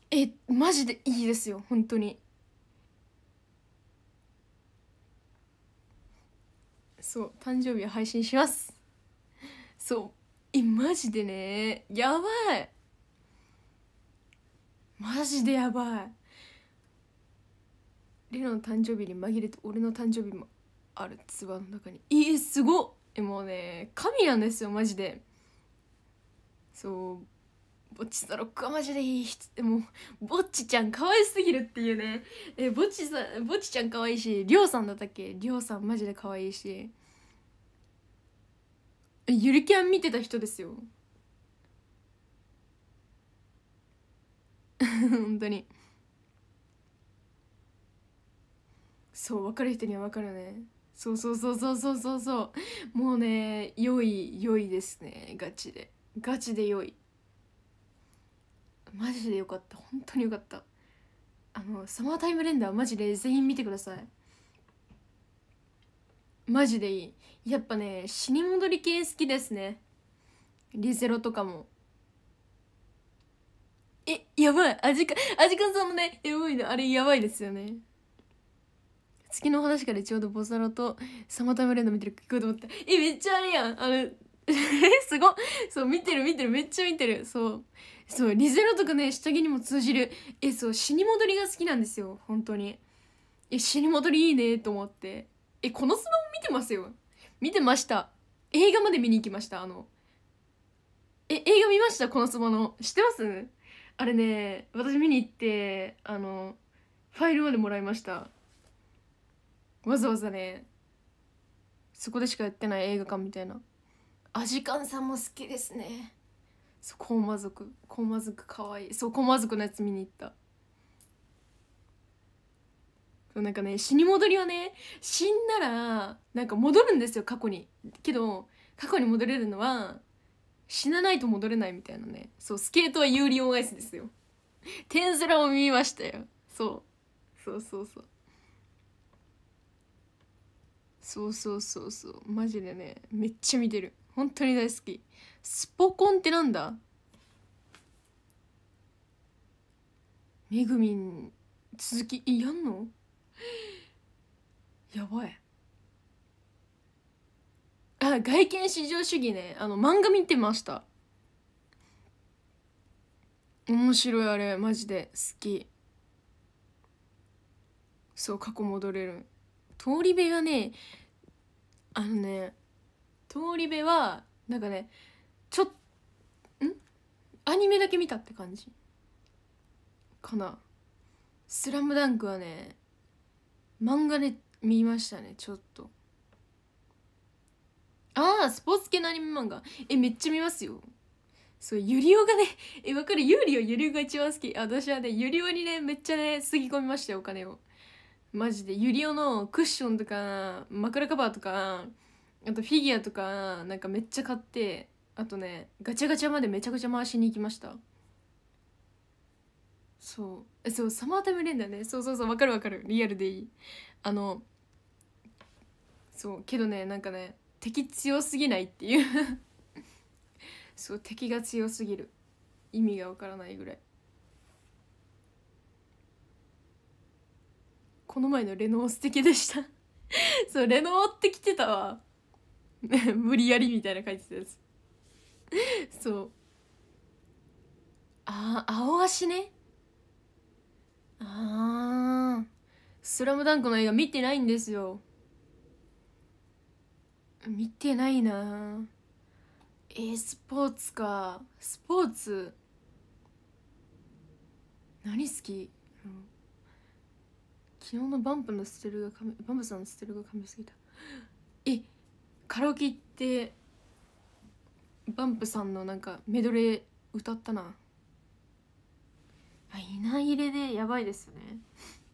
えマジでいいですよ本当にそう誕生日配信しますそうえマジでねやばいマジでやばいナの誕生日に紛れて俺の誕生日もあるツアーの中にいえすごっえもうね神なんですよマジでそうぼっちザロックはマジでいい人でもぼっちちゃん可愛すぎるっていうねえぼっちさんぼっちちゃん可愛いしりょうさんだったっけりょうさんマジで可愛いしゆるキャン見てた人ですよ [laughs] 本当にそう分かる人には分かるねそうそうそうそうそうそうそうもうね良い良いですねガチでガチで良いマジでよかった本当によかったあのサマータイムレンダーマジで全員見てくださいマジでいいやっぱね死に戻り系好きですねリゼロとかもえやばいアジカアジカンさんもねエモいのあれやばいですよね月の話からちょうどボサロとサマタブレンド見てる聞こうと思ったえめっちゃあれやんあの [laughs] すごそう見てる見てるめっちゃ見てるそうそうリゼロとかね下着にも通じるえそう死に戻りが好きなんですよ本当にえ死に戻りいいねと思ってえこのスマホ見てますよ見てました映画まで見に行きましたあのえ映画見ましたこのスマの知ってますあれね私見に行ってあのファイルまでもらいましたわざわざねそこでしかやってない映画館みたいなアジカンさんも好きですねそうコーマ族コーマ族かわいいそうコーマ族のやつ見に行ったそうなんかね死に戻りはね死んだらなんか戻るんですよ過去にけど過去に戻れるのは死なないと戻れないみたいなねそうスケートは有利オンアイスですよ天空を見ましたよそうそうそうそうそうそうそうそうマジでねめっちゃ見てる本当に大好きスポコンってなんだめぐみん続きやんのやばいあ外見至上主義ねあの漫画見てました面白いあれマジで好きそう過去戻れる通り部がねあのね通り部はなんかねちょっんアニメだけ見たって感じかな「スラムダンクはね漫画で見ましたねちょっとああスポーツ系のアニメ漫画えめっちゃ見ますよそうユリオがねえわかるゆリオユリオが一番好き私はねユリオにねめっちゃねすぎ込みましたよお金をマジでユリオのクッションとか枕カバーとかあとフィギュアとかなんかめっちゃ買ってあとねガチャガチャまでめちゃくちゃ回しに行きましたそうえそうサマータイムダーねそうそうそうわかるわかるリアルでいいあのそうけどねなんかね敵強すぎないっていう [laughs] そう敵が強すぎる意味がわからないぐらいこの前のレノー素敵でした [laughs] そうレノーって来てたわ [laughs] 無理やりみたいな感じですそうああ青足ねああスラムダンクの映画見てないんですよ見てないな e スポーツかスポーツ何好き昨日のバンプのステルがバンプさんのステルがかみすぎたえカラオケ行ってバンプさんのなんかメドレー歌ったなあいない入れでやばいですよね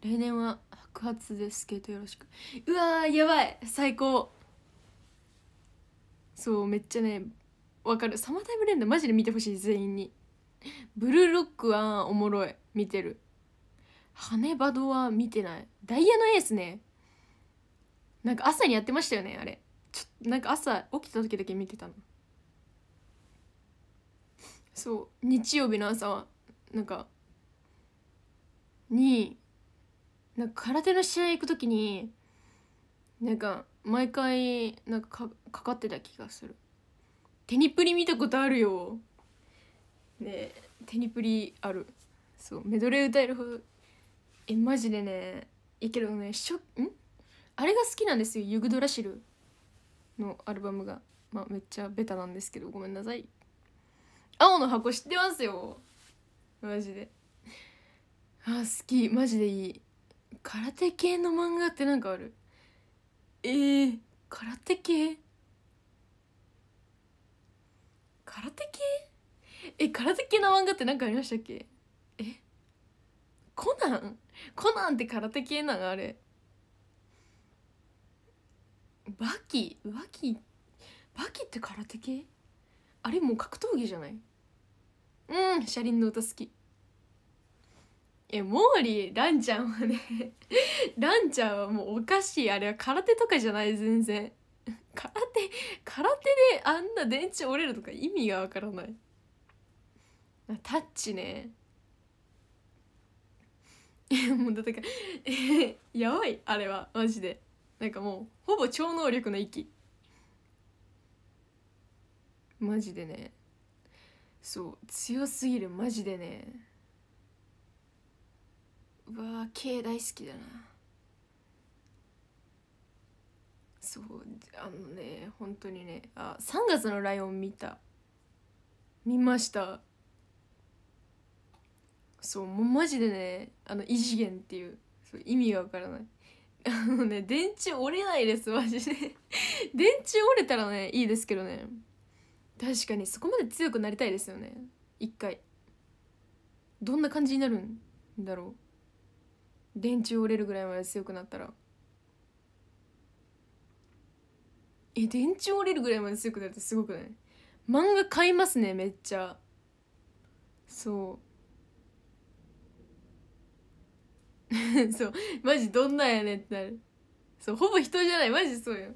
例 [laughs] 年は白髪でスケートよろしくうわやばい最高そうめっちゃねわかるサマータイムレン打マジで見てほしい全員にブルーロックはおもろい見てる羽バドは見てないダイヤのエースねなんか朝にやってましたよねあれちょなんか朝起きた時だけ見てたのそう日曜日の朝はなんかになんか空手の試合行く時になんか毎回なんかかかってた気がするテニプリ見たことあるよねテニプリあるそうメドレー歌えるほどえマジでねいやけどねしょんあれが好きなんですよ「ユグドラシル」のアルバムがまあめっちゃベタなんですけどごめんなさい青の箱知ってますよマジであ好きマジでいい空手系の漫画ってなんかあるえー、空手系空手系え空手系の漫画って何かありましたっけえコナンコナンって空手系なのあれバキバキバキって空手系あれもう格闘技じゃないうん車輪の歌好きえモーリーランちゃんはねラン [laughs] ちゃんはもうおかしいあれは空手とかじゃない全然空手空手であんな電池折れるとか意味がわからないタッチねもうだかえ [laughs] やばいあれはマジでなんかもうほぼ超能力の域マジでねそう強すぎるマジでねうわー K 大好きだなそうあのね本当にねあ3月のライオン見た見ましたそうもうマジでねあの異次元っていうそう意味がわからないあのね電池折れないですマジで [laughs] 電池折れたらねいいですけどね確かにそこまで強くなりたいですよね一回どんな感じになるんだろう電池折れるぐらいまで強くなったらえ電池折れるぐらいまで強くなるってすごくない漫画買いますねめっちゃそう [laughs] そうマジどんなんやねんってなるそうほぼ人じゃないマジそうよ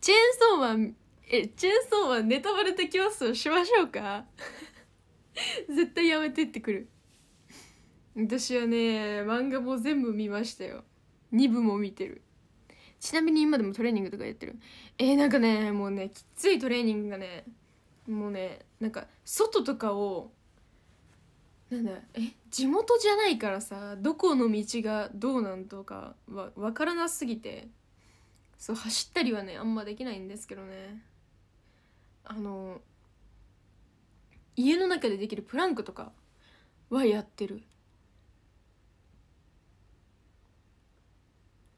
チェーンソーマンえチェーンソーマンネタバレできますしましょうか [laughs] 絶対やめてってくる私はね漫画も全部見ましたよ2部も見てるちなみに今でもトレーニングとかやってるえー、なんかねもうねきついトレーニングがねもうねなんか外とかをなんだえ地元じゃないからさどこの道がどうなんとかは分からなすぎてそう走ったりはねあんまできないんですけどねあの家の中でできるプランクとかはやってる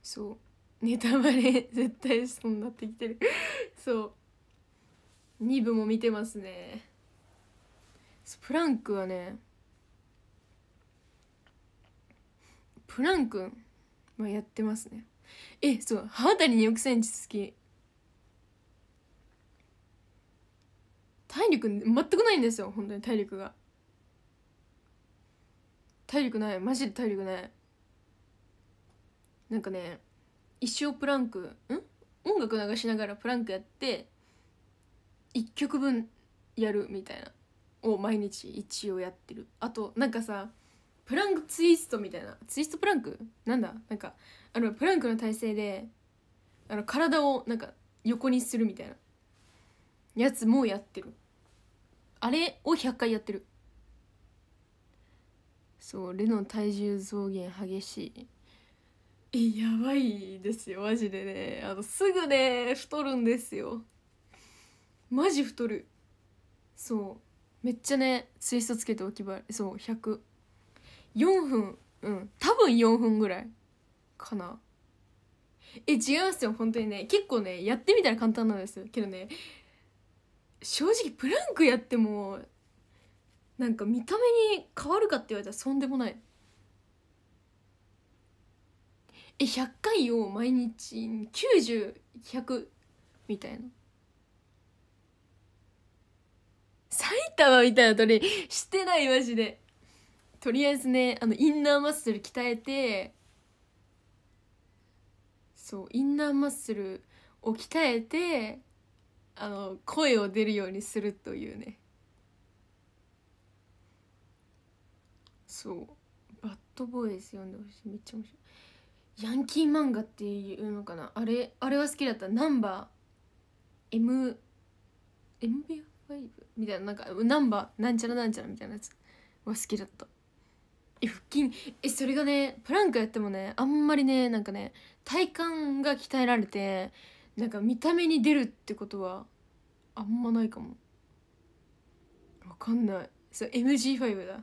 そうネタバレ絶対そうなってきてるそう2部も見てますねプランクはねフラン君はやってますねえそう刃渡り2億センチ好き体力全くないんですよ本当に体力が体力ないマジで体力ないなんかね一生プランクん音楽流しながらプランクやって1曲分やるみたいなを毎日一応やってるあとなんかさプランクツイストみたいなツイストプランクなんだなんかあのプランクの体勢であの体をなんか横にするみたいなやつもやってるあれを100回やってるそうレの体重増減激しいえやばいですよマジでねあのすぐね太るんですよマジ太るそうめっちゃねツイストつけておきばそう100 4分うん多分4分ぐらいかなえ違いますよ本当にね結構ねやってみたら簡単なんですけどね正直プランクやってもなんか見た目に変わるかって言われたらそんでもないえ100回を毎日90100みたいな埼玉みたいな鳥してないマジでとりあえずねあのインナーマッスル鍛えてそうインナーマッスルを鍛えてあの声を出るようにするというねそうバッドボーイズ読んでほしいめっちゃ面白いヤンキー漫画っていうのかなあれあれは好きだったナンバー M MB5 みたいななんかナンバーなんちゃらなんちゃらみたいなやつは好きだったえ腹筋えそれがねプランクやってもねあんまりねなんかね体幹が鍛えられてなんか見た目に出るってことはあんまないかもわかんないそう MG5 だ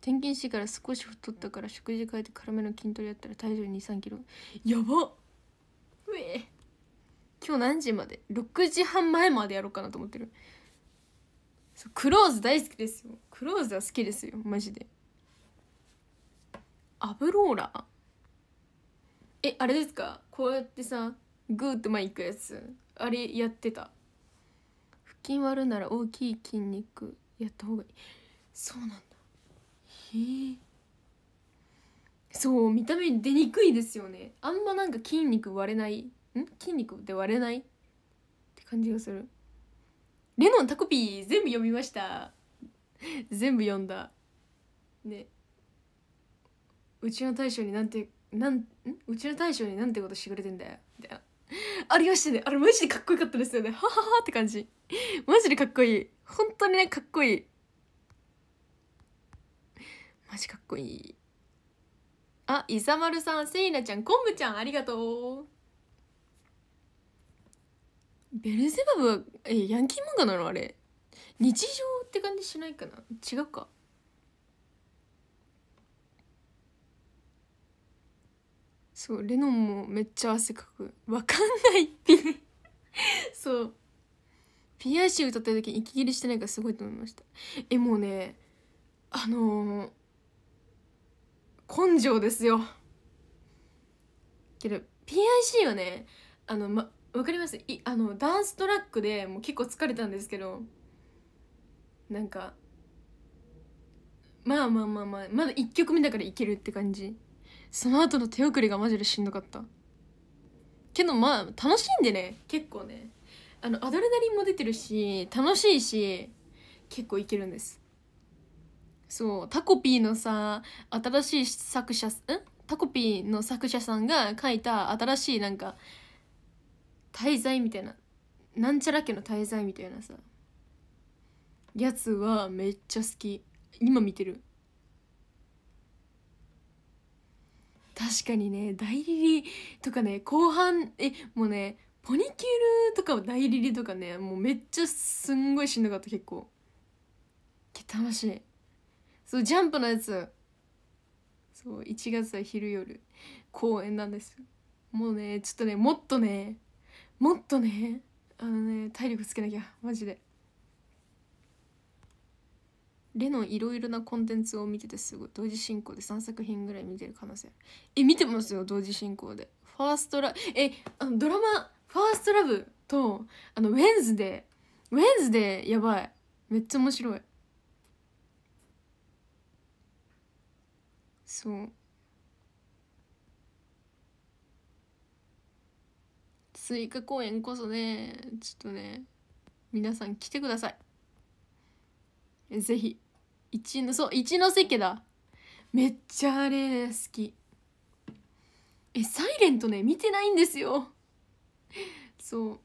転勤してから少し太ったから食事変えて辛めの筋トレやったら体重2 3キロやばっうえ今日何時まで6時半前までやろうかなと思ってるそうクローズ大好きですよクローズは好きですよマジでアブローラーえあれですかこうやってさグーッと前行くやつあれやってた腹筋割るなら大きい筋肉やった方がいいそうなんだへえそう見た目出にくいですよねあんまなんか筋肉割れないん筋肉で割れないって感じがするレノンタコピー全部読みました全部読んだねうちの大将になんてなんんうちの大将になんてことしてくれてんだよみたいなありましたねあれマジでかっこよかったですよねはははって感じマジでかっこいい本当にねかっこいいマジかっこいいあいさまるさんせいなちゃんこんぶちゃんありがとうベルゼバブはえヤンキー漫画なのあれ日常って感じしないかな違うかそうレノンもめっちゃ汗かくわかんないそう PIC 歌ってる時息切れしてないからすごいと思いましたえもうねあのー、根性ですよけど PIC はねあの、ま、わかりますいあのダンストラックでもう結構疲れたんですけどなんかまあまあまあまあまだ1曲目だからいけるって感じその後の手遅れがマジでしんどかったけどまあ楽しんでね結構ねあのアドレナリンも出てるし楽しいし結構いけるんですそうタコピーのさ新しい作者んタコピーの作者さんが書いた新しいなんか滞在みたいななんちゃら家の滞在みたいなさやつはめっちゃ好き今見てる確かにね大リリとかね後半えもうねポニキュールとか大リリとかねもうめっちゃすんごいしんどかった結構け楽しいそうジャンプのやつそう1月は昼夜公演なんですもうねちょっとねもっとねもっとねあのね体力つけなきゃマジでレのいろいろなコンテンツを見ててすごい同時進行で3作品ぐらい見てる可能性え見てますよ同時進行でファーストラえあのドラマ「ファーストラブとあのウェンズデーウェンズデーやばいめっちゃ面白いそうスイカ公園こそねちょっとね皆さん来てくださいぜひ一のそう一ノ瀬家だめっちゃあれ好きえサイレントね見てないんですよそう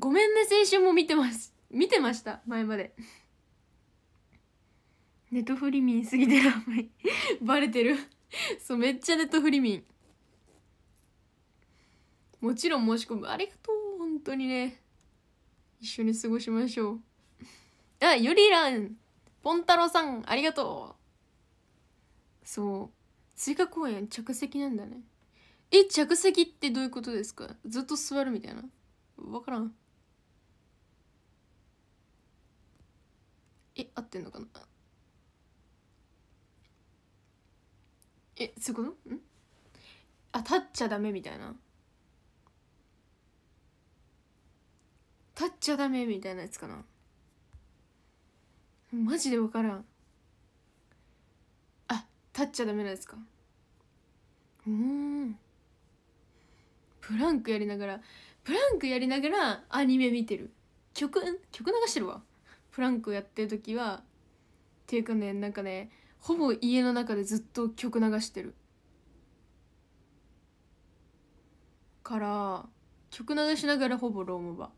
ごめんね青春も見てます見てました前までネットフリミンすぎてるあんまりバレてるそうめっちゃネットフリミンもちろん申し込むありがとう本当にね一緒に過ごしましょう [laughs] あゆりらんぽん太郎さんありがとうそう追加公演着席なんだねえ着席ってどういうことですかずっと座るみたいな分からんえ合ってんのかなえそういうことんあ立っちゃダメみたいな立っちゃダメみたいなやつかなマジで分からんあ立っちゃダメなんですかうんプランクやりながらプランクやりながらアニメ見てる曲曲流してるわプランクやってる時はっていうかねなんかねほぼ家の中でずっと曲流してるから曲流しながらほぼロームバ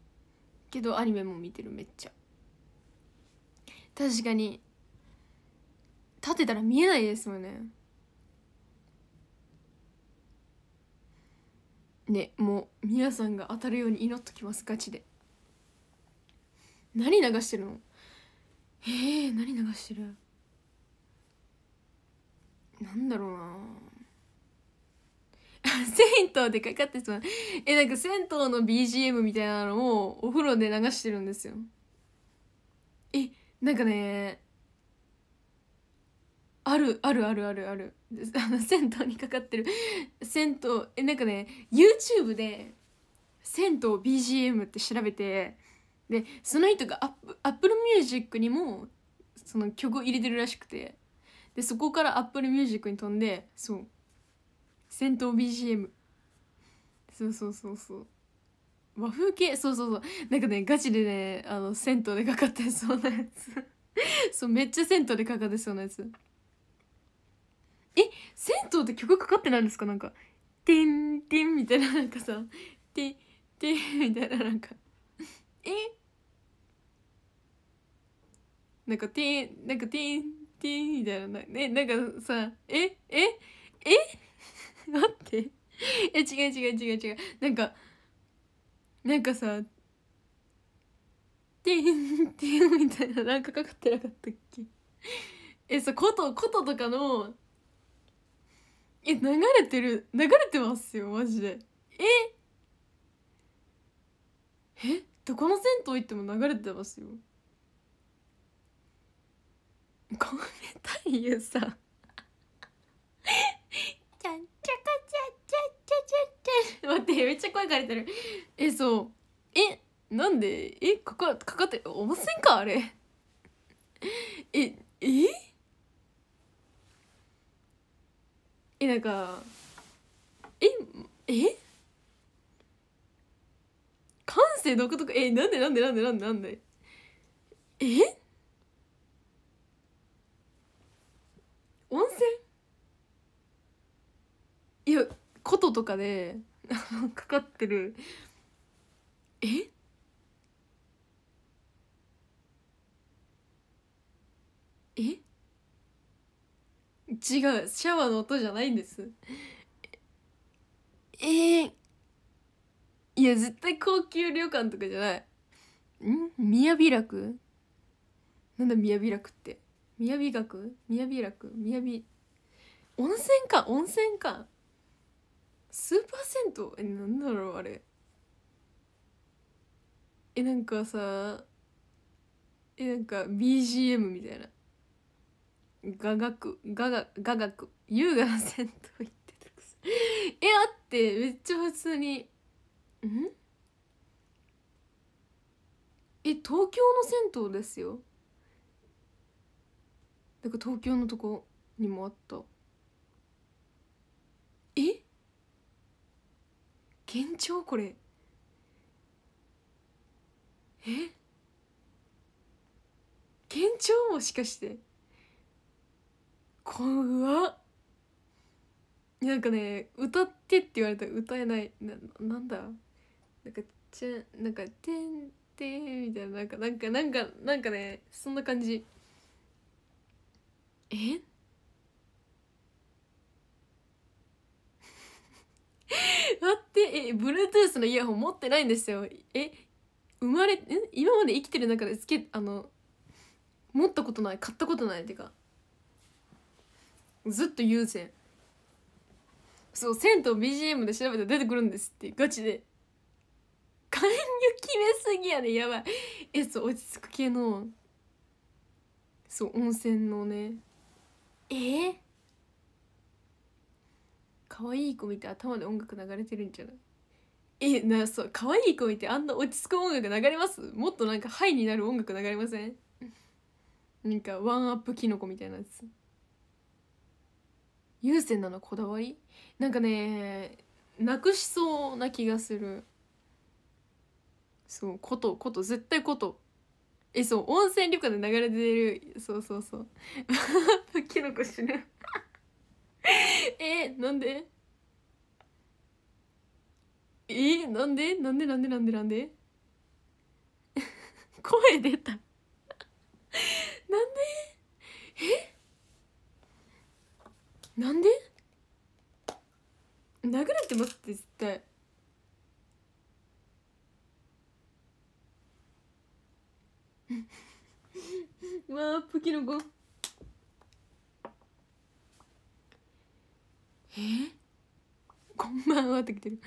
けどアニメも見てるめっちゃ確かに立てたら見えないですもんねねもう皆さんが当たるように祈っときますガチで何流してるのえー、何流してるなんだろうな銭湯でかかってそうえなんか銭湯の BGM みたいなのをお風呂で流してるんですよえなんかねあるあるあるあるあるあの銭湯にかかってる銭湯えなんかね YouTube で銭湯 BGM って調べてでその人がアップアップルミュージックにもその曲を入れてるらしくてでそこから Apple Music に飛んでそう戦闘 BGM そうそうそうそう和風系そうそうそうなんかねガチでねあの銭湯でかかってそうなやつ [laughs] そうめっちゃ銭湯でかかってそうなやつえ銭湯って曲かかってないんですかなんか「てんてん」みたいななんかさ「てんてん」みたいななんかえなんか「てん」なんか「てんてん」みたいなえなんかさ「ええええ待ってえ違う違う違う違うなんかなんかさ「てんてん」みたいななんかかかってなかったっけえさことこととかのえ流れてる流れてますよマジでええどこの銭湯行っても流れてますよ米太夫さ [laughs] ちゃんちょカちャちャちャちャちャ」待ってめっちゃ声かれてるえそうえなんでえかかかかっておませんかあれえええなんかええ感性独特えなんでなんでなんでなんでなんでえ温泉いや琴とかでかかってるええ違うシャワーの音じゃないんですえー、いや絶対高級旅館とかじゃないん宮美くなんだ宮らくって宮やび宮く、み宮び。温泉か温泉かスーパー銭湯えなんだろうあれえなんかさえなんか BGM みたいな雅楽雅楽雅楽優雅な銭湯行ってたくさえあってめっちゃ普通にんえ東京の銭湯ですよなんか東京のとこにもあったえ幻聴これえ幻聴もしかして怖っなんかね歌ってって言われたら歌えないななんだなんかちゃなんか「てんてん」みたいななんかなんかなんかなんかねそんな感じえってえ Bluetooth のイヤホン持ってないんですよえ生まれ今まで生きてる中でつけあの持ったことない買ったことないっていうかずっと優先そう銭湯 BGM で調べて出てくるんですってガチで勧誘決めすぎやねやばいえそう落ち着く系のそう温泉のねえー、可愛い子見て頭で音楽流れてるんじゃないえなそう可愛い子見てあんな落ち着く音楽流れますもっとなんかハイになる音楽流れませんなんかワンアップキノコみたいなやつ優先なのこだわりなんかねなくしそうな気がするそうことこと絶対ことえそう温泉旅館で流れてるそうそうそう [laughs] キノコ死ぬええなんでえなんでなんでなんでなんでなんで [laughs] 声出たなんでえなんで殴られてますって絶対まあ [laughs] ープキノコえこんばんはって来てる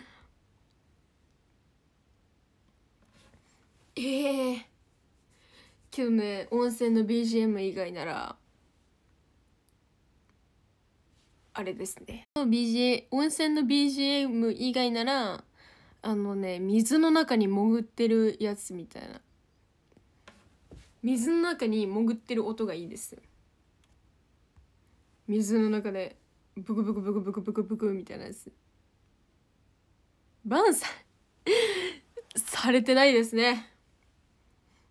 ええー、日ね温泉の BGM 以外ならあれですね BG 温泉の BGM 以外ならあのね水の中に潜ってるやつみたいな水の中に潜ってる音がいいです水の中でブクブクブクブクブクブクみたいなやつバンさ [laughs] されてないですね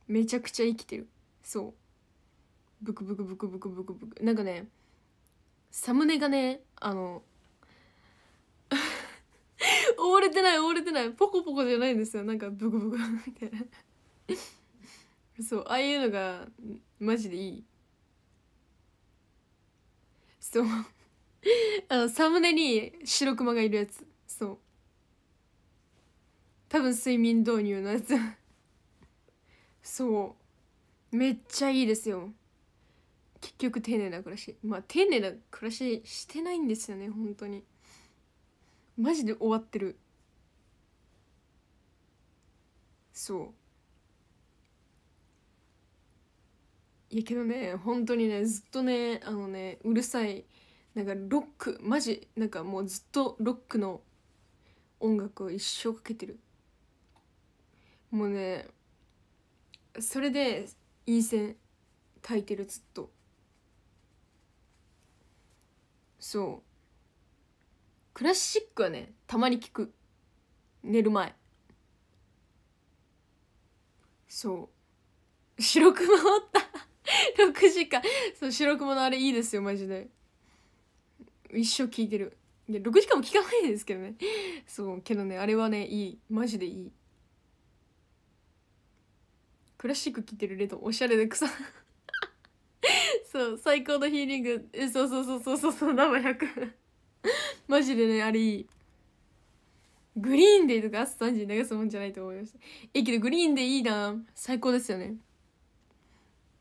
めちゃくちゃ生きてるそうブクブクブクブクブクブクなんかねサムネがねあの覆 [laughs] れてない覆れてないポコポコじゃないんですよなんかブクブクみたいなそうああいうのがマジでいいそう [laughs] あのサムネに白クマがいるやつそう多分睡眠導入のやつ [laughs] そうめっちゃいいですよ結局丁寧な暮らしまあ丁寧な暮らししてないんですよね本当にマジで終わってるそういやけどね本当にねずっとねあのねうるさいなんかロックマジなんかもうずっとロックの音楽を一生かけてるもうねそれでいい線炊いてるずっとそうクラシックはねたまに聞く寝る前そう白くおった6 [laughs] 時間そう白くものあれいいですよマジで一生聞いてるいや6時間も聞かないですけどね [laughs] そうけどねあれはねいいマジでいいクラシック聴いてるレトおしゃれで草 [laughs] そう最高のヒーリングえそうそうそうそうそうそう生100 [laughs] マジでねあれいいグリーンデとか朝3時に流すもんじゃないと思いましたえけどグリーンデいいな最高ですよね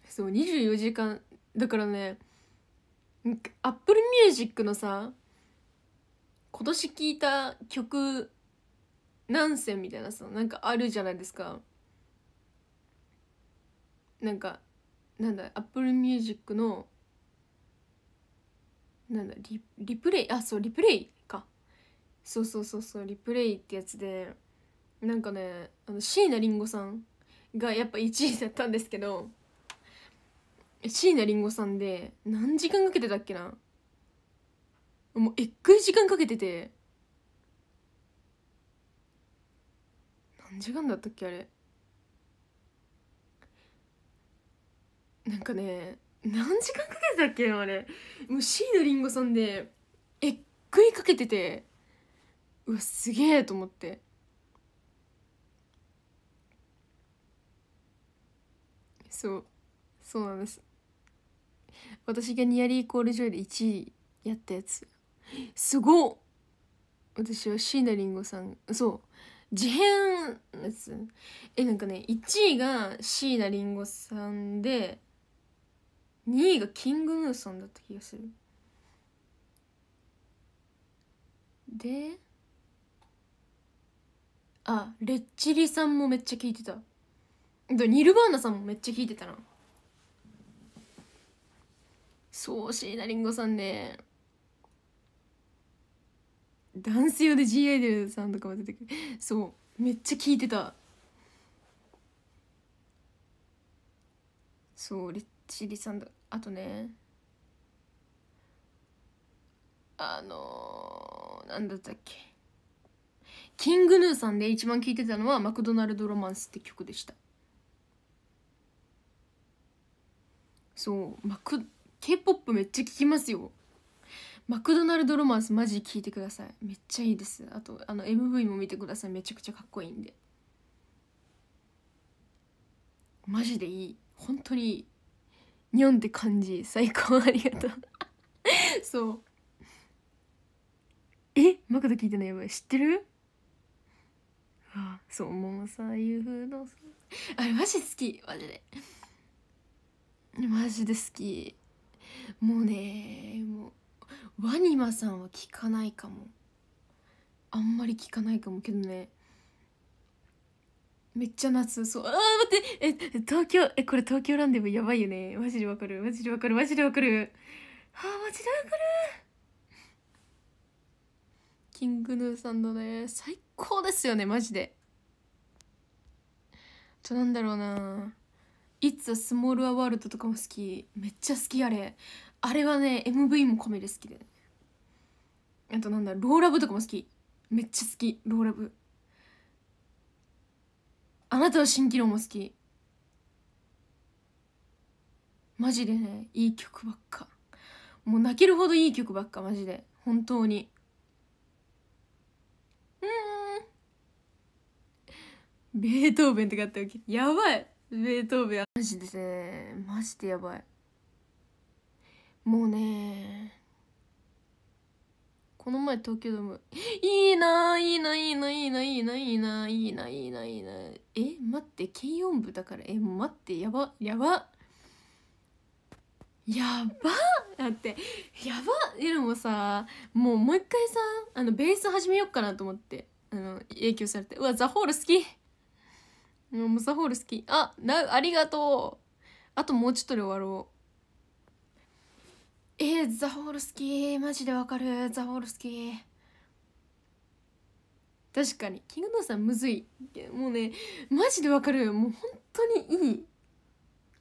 そう24時間だからねアップルミュージックのさ今年聴いた曲何選みたいなさなんかあるじゃないですかなんかなんだアップルミュージックのなんだリリプレイあそうリプレイかそうそうそうそうリプレイってやつでなんかねあの椎名林檎さんがやっぱ1位だったんですけど椎名林檎さんで何時間かけてたっけなもうえっぐい時間かけてて何時間だったっけあれなんかね何時間かけてたっけあれもう椎名林檎さんでえっぐいかけててうわすげえと思ってそうそうなんです私がニアリーイコールジョイで1位やったやつすごっ私は椎名林檎さんそう事変やつえなんかね1位が椎名林檎さんで2位がキングヌーさんだった気がするであレッチリさんもめっちゃ聞いてたでニルバーナさんもめっちゃ聞いてたなそう椎名林檎さんねダンス用で G アイドルさんとかも出てくるそうめっちゃ聞いてたそうリッチリさんだあとねあのー、なんだったっけキングヌーさんで一番聴いてたのは「マクドナルド・ロマンス」って曲でしたそうマク K-POP めっちゃ聞きますよマクドナルドロマンスマジ聞いてくださいめっちゃいいですあとあの MV も見てくださいめちゃくちゃかっこいいんでマジでいい本当にいいにょんって感じ最高ありがとう [laughs] そうえマクド聞いてないやばい知ってるあそうもうさふ風のあれマジ好きマジでマジで好きもうねもうワニマさんは聞かないかもあんまり聞かないかもけどねめっちゃ夏そうあー待ってえ東京えこれ東京ランデブやばいよねマジでわかるマジでわかるマジでわかるあーマジでわかるキングヌーさんのね最高ですよねマジでちょなんだろうな It's a Small World とかも好きめっちゃ好きあれあれはね MV もめで好きであとなんだローラブとかも好きめっちゃ好きローラブあなたは蜃気楼も好きマジでねいい曲ばっかもう泣けるほどいい曲ばっかマジで本当にうんベートーベンってあってわけやばいベートーベンマジでねマジでやばいもうねこの前東京ドームいいないいないいないいないいないいないいないいないいなえ待って軽音部だからえ待ってやばやばやばだってやばでもさもうもう一回さあのベース始めようかなと思ってあの影響されてうわザホール好きムサホール好きあなありがとうあともうちょっとで終わろうえー、ザホール好きマジでわかるザホール好き確かにキングノーさんむずいもうねマジでわかるもう本当にいい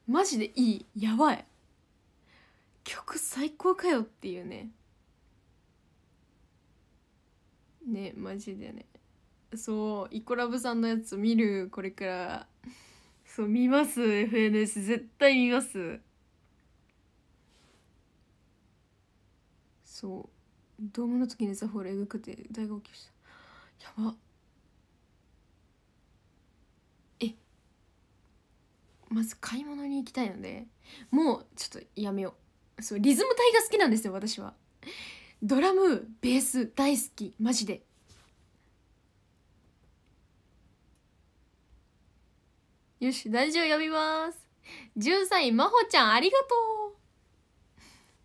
マジでいいやばい曲最高かよっていうねねマジでねそうイコラブさんのやつ見るこれから [laughs] そう見ます FNS 絶対見ますそうドームの時にザホールえぐくて大号泣したやばえまず買い物に行きたいのでもうちょっとやめようそうリズム体が好きなんですよ私はドラムベース大好きマジでよし、大丈夫読みます。13位、まほちゃん、ありがと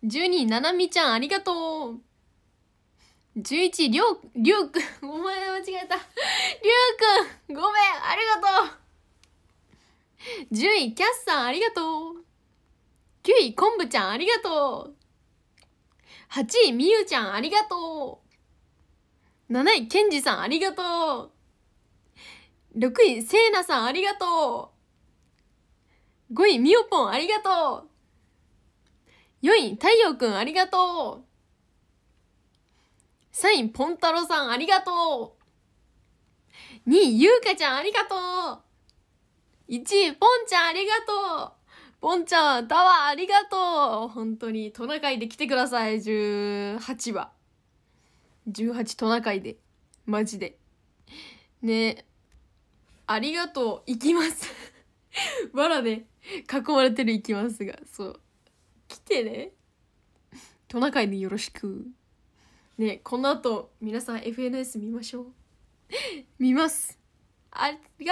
う。12位、ななみちゃん、ありがとう。11位、りょう、りゅうくん。お前間違えた。りゅうくん。ごめん、ありがとう。10位、キャスさん、ありがとう。9位、こんぶちゃん、ありがとう。8位、みゆちゃん、ありがとう。7位、けんじさん、ありがとう。6位、せいなさん、ありがとう。5位、みおぽん、ありがとう !4 位、太陽くん、ありがとう !3 位、ぽんたろさん、ありがとう !2 位、ゆうかちゃん、ありがとう !1 位、ぽんちゃん、ありがとうぽんちゃん、だわ、ありがとう本当に、トナカイで来てください、18話。18トナカイで。マジで。ねありがとう、行きます。わらで、囲まれてる行きますがそう来てねトナカイでよろしくねこの後皆さん FNS 見ましょう [laughs] 見ますありが